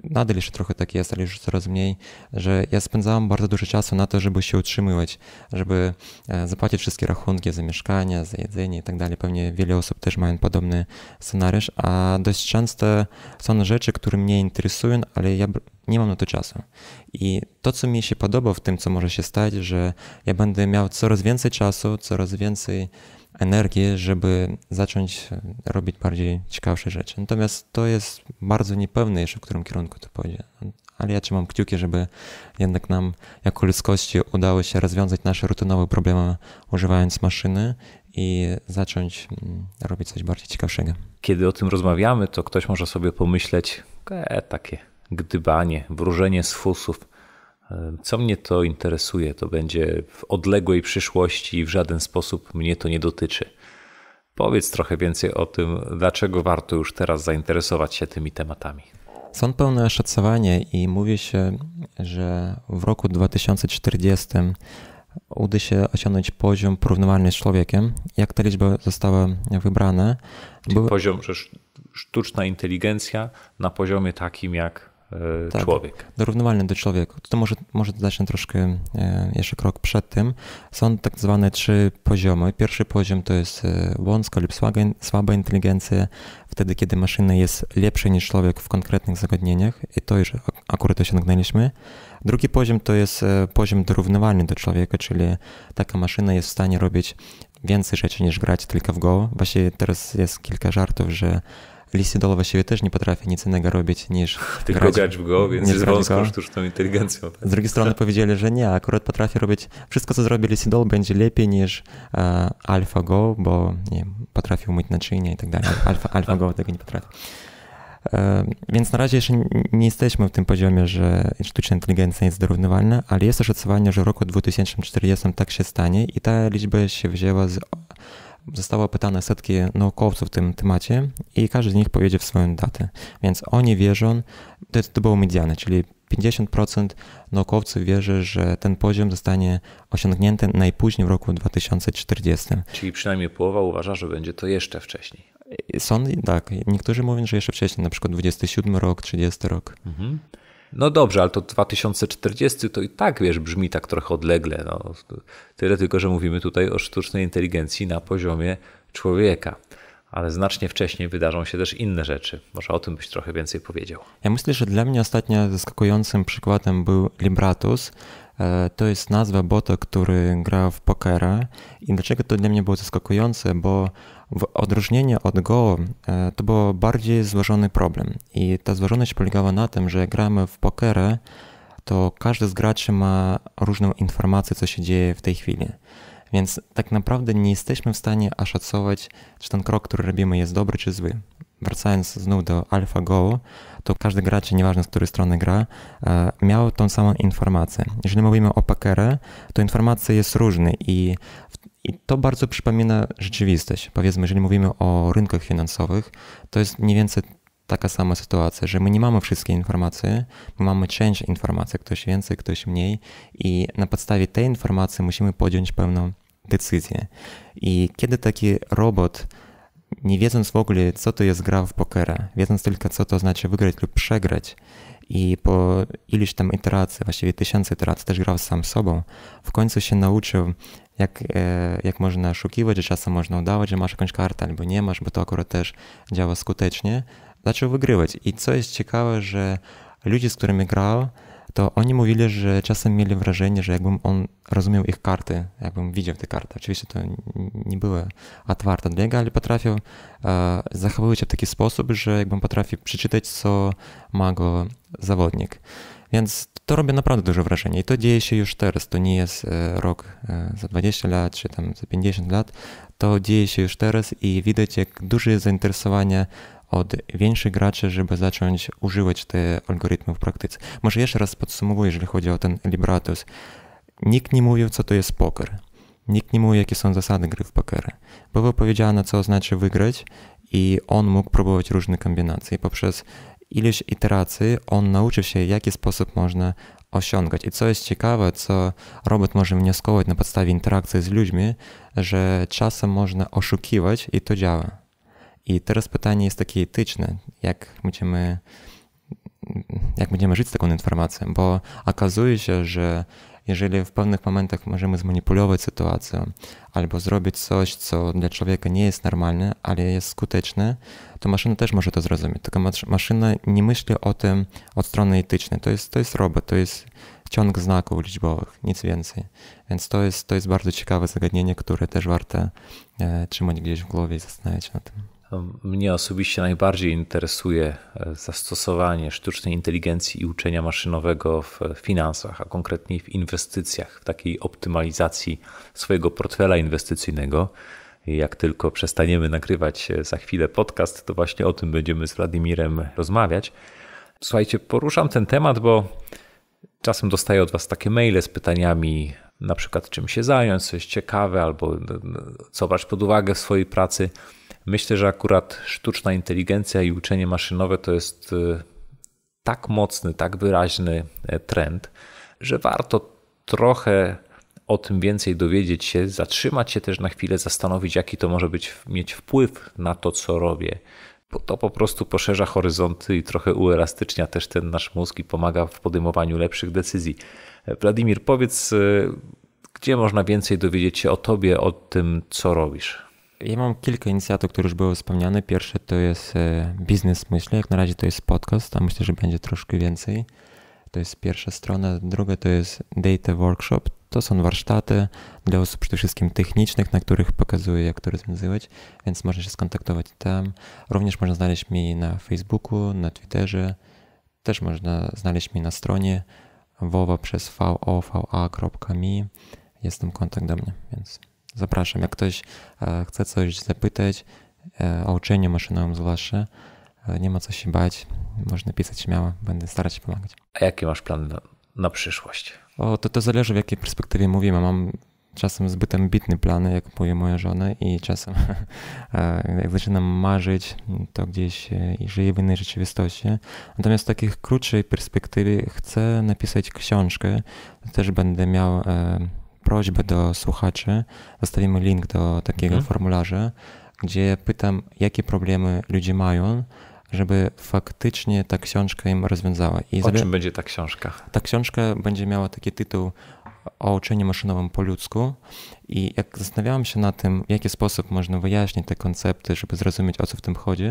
nadal jeszcze trochę tak jest, ale już coraz mniej, że ja spędzałam bardzo dużo czasu na to, żeby się utrzymywać, żeby e, zapłacić wszystkie rachunki za mieszkanie, za jedzenie i tak dalej. Pewnie wiele osób też mają podobny scenariusz, a dość często są rzeczy, które mnie interesują, ale ja nie mam na to czasu. I to, co mi się podoba w tym, co może się stać, że ja będę miał coraz więcej czasu, coraz więcej energii, żeby zacząć robić bardziej ciekawsze rzeczy. Natomiast to jest bardzo niepewne jeszcze, w którym kierunku to pójdzie. Ale ja trzymam kciuki, żeby jednak nam jako ludzkości udało się rozwiązać nasze rutynowe problemy używając maszyny i zacząć mm, robić coś bardziej ciekawszego. Kiedy o tym rozmawiamy, to ktoś może sobie pomyśleć, e, takie gdybanie, wróżenie z fusów. E, co mnie to interesuje, to będzie w odległej przyszłości i w żaden sposób mnie to nie dotyczy. Powiedz trochę więcej o tym, dlaczego warto już teraz zainteresować się tymi tematami. Są pełne szacowanie i mówi się, że w roku 2040 uda się osiągnąć poziom porównywalny z człowiekiem. Jak ta liczba została wybrana? Czyli Bo... poziom, że sztuczna inteligencja na poziomie takim jak E, tak, człowiek. Dorównywalny do człowieka. To może, może się troszkę e, jeszcze krok przed tym. Są tak zwane trzy poziomy. Pierwszy poziom to jest e, wąska, lub słaba, słaba inteligencja, wtedy kiedy maszyna jest lepsza niż człowiek w konkretnych zagadnieniach i to już akurat osiągnęliśmy. Drugi poziom to jest poziom dorównywalny do człowieka, czyli taka maszyna jest w stanie robić więcej rzeczy niż grać tylko w Go. Właśnie teraz jest kilka żartów, że listy do właściwie też nie potrafię nic innego robić niż Tylko grać, w Go, więc jest wąską sztuczną inteligencją. Z drugiej strony powiedzieli, że nie, akurat potrafię robić wszystko, co zrobi listy Doll będzie lepiej niż e, AlphaGo, bo nie potrafi umyć naczynia i tak dalej. AlphaGo tego nie potrafi. E, więc na razie jeszcze nie jesteśmy w tym poziomie, że sztuczna inteligencja jest dorównywalna, ale jest oszacowanie, że w roku 2040 tak się stanie i ta liczba się wzięła z Zostało pytane setki naukowców w tym temacie i każdy z nich powiedzie w swoją datę. Więc oni wierzą, to, to było mediane, czyli 50% naukowców wierzy, że ten poziom zostanie osiągnięty najpóźniej w roku 2040. Czyli przynajmniej połowa uważa, że będzie to jeszcze wcześniej. Są, tak. Niektórzy mówią, że jeszcze wcześniej, na przykład 27 rok, 30 rok. Mhm. No dobrze, ale to 2040 to i tak, wiesz, brzmi tak trochę odlegle. No. Tyle tylko, że mówimy tutaj o sztucznej inteligencji na poziomie człowieka. Ale znacznie wcześniej wydarzą się też inne rzeczy. Może o tym byś trochę więcej powiedział. Ja myślę, że dla mnie ostatnio zaskakującym przykładem był Libratus. E, to jest nazwa bota, który gra w pokera. I dlaczego to dla mnie było zaskakujące? Bo w odróżnieniu od Go e, to był bardziej złożony problem i ta złożoność polegała na tym, że jak gramy w pokerę, to każdy z graczy ma różną informację, co się dzieje w tej chwili. Więc tak naprawdę nie jesteśmy w stanie oszacować, czy ten krok, który robimy, jest dobry czy zły. Wracając znów do AlphaGo, to każdy gracz, nieważne z której strony gra, e, miał tą samą informację. Jeżeli mówimy o pokerze, to informacja jest różna i i to bardzo przypomina rzeczywistość. Powiedzmy, jeżeli mówimy o rynkach finansowych, to jest mniej więcej taka sama sytuacja, że my nie mamy wszystkie informacje, my mamy część informacji, ktoś więcej, ktoś mniej i na podstawie tej informacji musimy podjąć pewną decyzję. I kiedy taki robot, nie wiedząc w ogóle, co to jest gra w pokera, wiedząc tylko, co to znaczy wygrać lub przegrać, i po iluś tam iteracji, właściwie tysiące iteracji też grał sam sobą, w końcu się nauczył, jak, e, jak można oszukiwać, że czasem można udawać, że masz jakąś kartę albo nie masz, bo to akurat też działa skutecznie, zaczął wygrywać. I co jest ciekawe, że ludzie, z którymi grał, to oni mówili, że czasem mieli wrażenie, że jakbym on rozumiał ich karty, jakbym widział te karty. Oczywiście to nie było otwarte dla niego, ale potrafił e, zachowywać się w taki sposób, że jakbym potrafił przeczytać, co ma go zawodnik. Więc to robi naprawdę duże wrażenie i to dzieje się już teraz. To nie jest e, rok e, za 20 lat czy tam za 50 lat. To dzieje się już teraz i widać, jak duże jest zainteresowanie od większych graczy, żeby zacząć używać te algorytmy w praktyce. Może jeszcze raz podsumowuję, jeżeli chodzi o ten Libratus. Nikt nie mówił, co to jest poker. Nikt nie mówił, jakie są zasady gry w pokery. Było powiedziane, co znaczy wygrać i on mógł próbować różne kombinacje. Poprzez ilość iteracji on nauczył się, w jaki sposób można osiągać. I co jest ciekawe, co robot może wnioskować na podstawie interakcji z ludźmi, że czasem można oszukiwać i to działa. I teraz pytanie jest takie etyczne, jak będziemy, jak będziemy żyć z taką informacją, bo okazuje się, że jeżeli w pewnych momentach możemy zmanipulować sytuację albo zrobić coś, co dla człowieka nie jest normalne, ale jest skuteczne, to maszyna też może to zrozumieć. Tylko maszyna nie myśli o tym od strony etycznej. To jest, to jest robot, to jest ciąg znaków liczbowych, nic więcej. Więc to jest, to jest bardzo ciekawe zagadnienie, które też warto e, trzymać gdzieś w głowie i zastanawiać się nad tym. Mnie osobiście najbardziej interesuje e, zastosowanie sztucznej inteligencji i uczenia maszynowego w finansach, a konkretnie w inwestycjach, w takiej optymalizacji swojego portfela inwestycyjnego. Jak tylko przestaniemy nagrywać e, za chwilę podcast, to właśnie o tym będziemy z Wladimirem rozmawiać. Słuchajcie, poruszam ten temat, bo czasem dostaję od Was takie maile z pytaniami, na przykład czym się zająć, co jest ciekawe, albo e, co brać pod uwagę w swojej pracy. Myślę, że akurat sztuczna inteligencja i uczenie maszynowe to jest y, tak mocny, tak wyraźny e, trend, że warto trochę o tym więcej dowiedzieć się, zatrzymać się też na chwilę, zastanowić, jaki to może być, mieć wpływ na to, co robię. Bo to po prostu poszerza horyzonty i trochę uelastycznia też ten nasz mózg i pomaga w podejmowaniu lepszych decyzji. E, Wladimir, powiedz, y, gdzie można więcej dowiedzieć się o tobie, o tym, co robisz? Ja mam kilka inicjatyw, które już były wspomniane. Pierwsze to jest e, biznes myślę, jak na razie to jest podcast, a myślę, że będzie troszkę więcej. To jest pierwsza strona. Druga to jest Data Workshop. To są warsztaty dla osób przede wszystkim technicznych, na których pokazuję, jak to rozwiązywać, więc można się skontaktować tam. Również można znaleźć mnie na Facebooku, na Twitterze. Też można znaleźć mnie na stronie wowa przez vova.mi. Jest tam kontakt do mnie, więc zapraszam, jak ktoś e, chce coś zapytać e, o uczeniu maszynowym zwłaszcza, e, nie ma co się bać, można pisać śmiało, będę starać się pomagać. A jaki masz plany na, na przyszłość? O, to, to zależy w jakiej perspektywie mówimy. Mam czasem zbyt ambitny plany, jak mówi moja żona i czasem jak zaczynam marzyć, to gdzieś żyję w innej rzeczywistości. Natomiast w takich krótszej perspektywie chcę napisać książkę, też będę miał prośbę do słuchaczy. Zostawimy link do takiego mhm. formularza, gdzie pytam, jakie problemy ludzie mają, żeby faktycznie ta książka im rozwiązała. I o czym będzie ta książka? Ta książka będzie miała taki tytuł o uczeniu maszynowym po ludzku i jak zastanawiałam się na tym, w jaki sposób można wyjaśnić te koncepty, żeby zrozumieć o co w tym chodzi,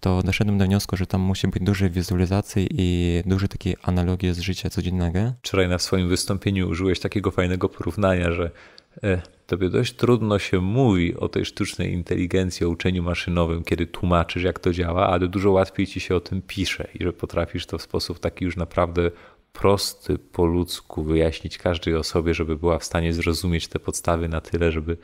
to doszedłem do wniosku, że tam musi być dużo wizualizacji i dużo takiej analogii z życia codziennego. Wczoraj na swoim wystąpieniu użyłeś takiego fajnego porównania, że e, tobie dość trudno się mówi o tej sztucznej inteligencji, o uczeniu maszynowym, kiedy tłumaczysz jak to działa, ale dużo łatwiej ci się o tym pisze i że potrafisz to w sposób taki już naprawdę prosty, po ludzku wyjaśnić każdej osobie, żeby była w stanie zrozumieć te podstawy na tyle, żeby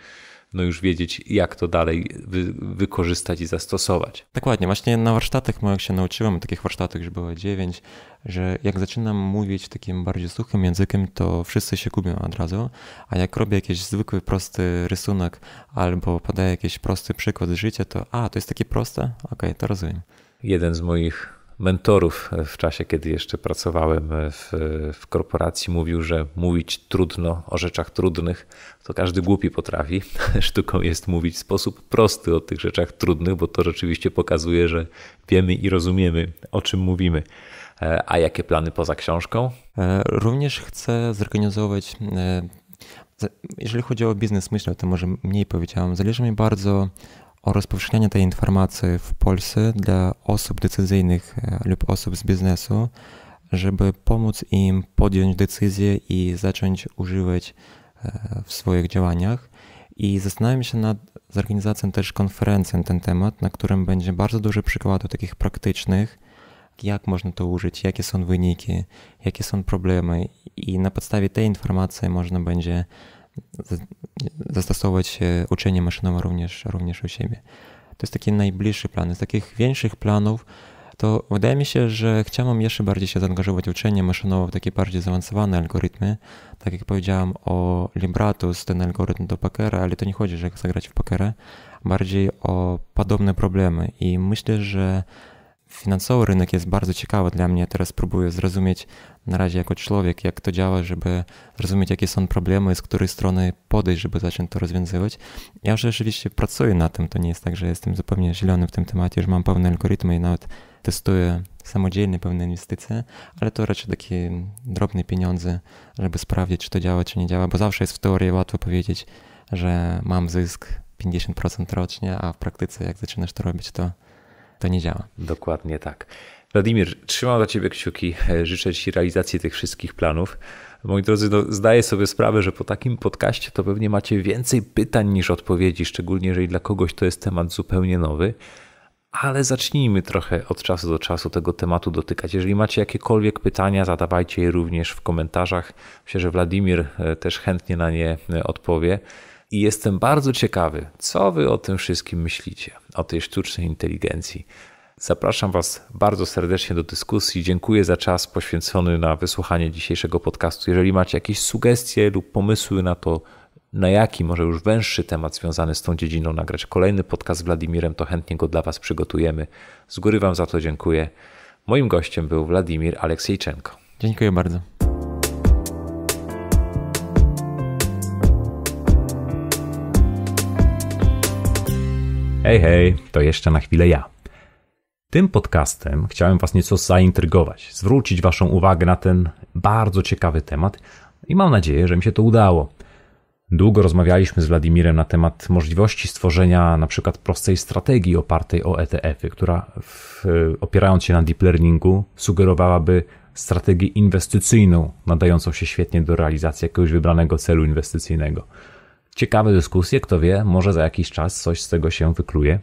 no już wiedzieć, jak to dalej wy wykorzystać i zastosować. Dokładnie, właśnie na warsztatach moich się nauczyłem, takich warsztatów już było dziewięć, że jak zaczynam mówić takim bardziej suchym językiem, to wszyscy się gubią od razu, a jak robię jakiś zwykły, prosty rysunek albo podaję jakiś prosty przykład z życia, to a, to jest takie proste? Okej, okay, to rozumiem. Jeden z moich mentorów e, w czasie, kiedy jeszcze pracowałem e, w, w, korporacji, mówił, że mówić trudno o rzeczach trudnych, to każdy głupi potrafi. Sztuką jest mówić w sposób prosty o tych rzeczach trudnych, bo to rzeczywiście pokazuje, że wiemy i rozumiemy, o czym mówimy. E, a jakie plany poza książką? Również chcę zorganizować jeżeli chodzi o biznes myślę, to może mniej powiedziałem. Zależy mi bardzo o rozpowszechnianiu tej informacji w Polsce dla osób decyzyjnych e, lub osób z biznesu, żeby pomóc im podjąć decyzję i zacząć używać e, w swoich działaniach. I zastanawiam się nad zorganizacją też konferencji na ten temat, na którym będzie bardzo dużo przykładów takich praktycznych, jak można to użyć, jakie są wyniki, jakie są problemy i na podstawie tej informacji można będzie zastosować e, uczenie maszynowe również, również u siebie. To jest taki najbliższy plan. Z takich większych planów, to wydaje mi się, że chciałbym jeszcze bardziej się zaangażować w uczenie maszynowe w takie bardziej zaawansowane algorytmy. Tak jak powiedziałem o Libratus, ten algorytm do Packera, ale to nie chodzi, że zagrać w Packera, bardziej o podobne problemy. I myślę, że finansowy rynek jest bardzo ciekawy dla mnie. Teraz próbuję zrozumieć na razie jako człowiek, jak to działa, żeby zrozumieć, jakie są problemy, z której strony podejść, żeby zacząć to rozwiązywać. Ja już rzeczywiście pracuję na tym, to nie jest tak, że jestem zupełnie zielony w tym temacie, już mam pewne algorytmy i nawet testuję samodzielnie pewne inwestycje, ale to raczej takie drobne pieniądze, żeby sprawdzić, czy to działa, czy nie działa, bo zawsze jest w teorii łatwo powiedzieć, że mam zysk 50% rocznie, a w praktyce jak zaczynasz to robić, to to nie działa. Dokładnie tak. Wladimir, trzymam dla Ciebie kciuki. E, życzę Ci realizacji tych wszystkich planów. Moi drodzy, no, zdaję sobie sprawę, że po takim podcaście to pewnie macie więcej pytań niż odpowiedzi, szczególnie jeżeli dla kogoś to jest temat zupełnie nowy. Ale zacznijmy trochę od czasu do czasu tego tematu dotykać. Jeżeli macie jakiekolwiek pytania, zadawajcie je również w komentarzach. Myślę, że Wladimir e, też chętnie na nie e, odpowie. I jestem bardzo ciekawy, co wy o tym wszystkim myślicie, o tej sztucznej inteligencji. Zapraszam Was bardzo serdecznie do dyskusji. Dziękuję za czas poświęcony na wysłuchanie dzisiejszego podcastu. Jeżeli macie jakieś sugestie lub pomysły na to, na jaki może już węższy temat związany z tą dziedziną nagrać kolejny podcast z Wladimirem, to chętnie go dla Was przygotujemy. Z góry Wam za to dziękuję. Moim gościem był Wladimir Aleksiejczenko. Dziękuję bardzo. Hej, hej, to jeszcze na chwilę ja. Tym podcastem chciałem Was nieco zaintrygować, zwrócić Waszą uwagę na ten bardzo ciekawy temat i mam nadzieję, że mi się to udało. Długo rozmawialiśmy z Wladimirem na temat możliwości stworzenia na przykład prostej strategii opartej o ETF-y, która w, e, opierając się na deep learningu sugerowałaby strategię inwestycyjną, nadającą się świetnie do realizacji jakiegoś wybranego celu inwestycyjnego ciekawe dyskusje. Kto wie, może za jakiś czas coś z tego się wykluje.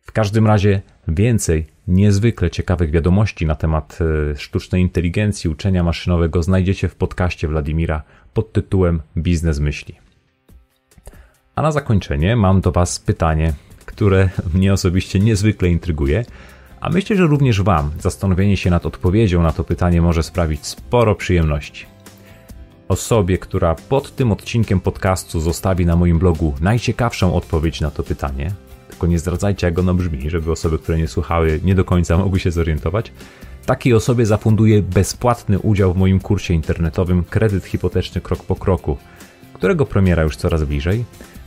W każdym razie więcej niezwykle ciekawych wiadomości na temat e, sztucznej inteligencji, uczenia maszynowego znajdziecie w podcaście Wladimira pod tytułem Biznes Myśli. A na zakończenie mam do Was pytanie, które mnie osobiście niezwykle intryguje, a myślę, że również Wam zastanowienie się nad odpowiedzią na to pytanie może sprawić sporo przyjemności osobie, która pod tym odcinkiem podcastu zostawi na moim blogu najciekawszą odpowiedź na to pytanie. Tylko nie zdradzajcie, jak ono brzmi, żeby osoby, które nie słuchały, nie do końca mogły się zorientować. Takiej osobie zafunduję bezpłatny udział w moim kursie internetowym Kredyt Hipoteczny Krok po Kroku, którego premiera już coraz bliżej,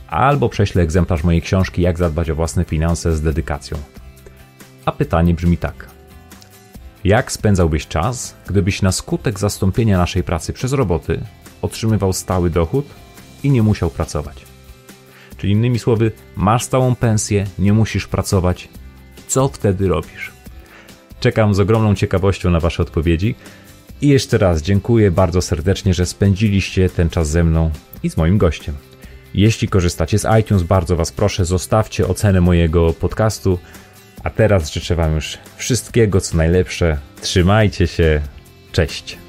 albo prześlę egzemplarz mojej książki Jak zadbać o własne finanse z dedykacją. A pytanie brzmi tak – jak spędzałbyś czas, gdybyś na skutek zastąpienia naszej pracy przez roboty otrzymywał stały dochód i nie musiał pracować? Czyli innymi słowy, masz stałą pensję, nie musisz pracować. Co wtedy robisz? Czekam z ogromną ciekawością na Wasze odpowiedzi. I jeszcze raz dziękuję bardzo serdecznie, że spędziliście ten czas ze mną i z moim gościem. Jeśli korzystacie z iTunes, bardzo Was proszę, zostawcie ocenę mojego podcastu. A teraz życzę Wam już wszystkiego, co najlepsze. Trzymajcie się. Cześć.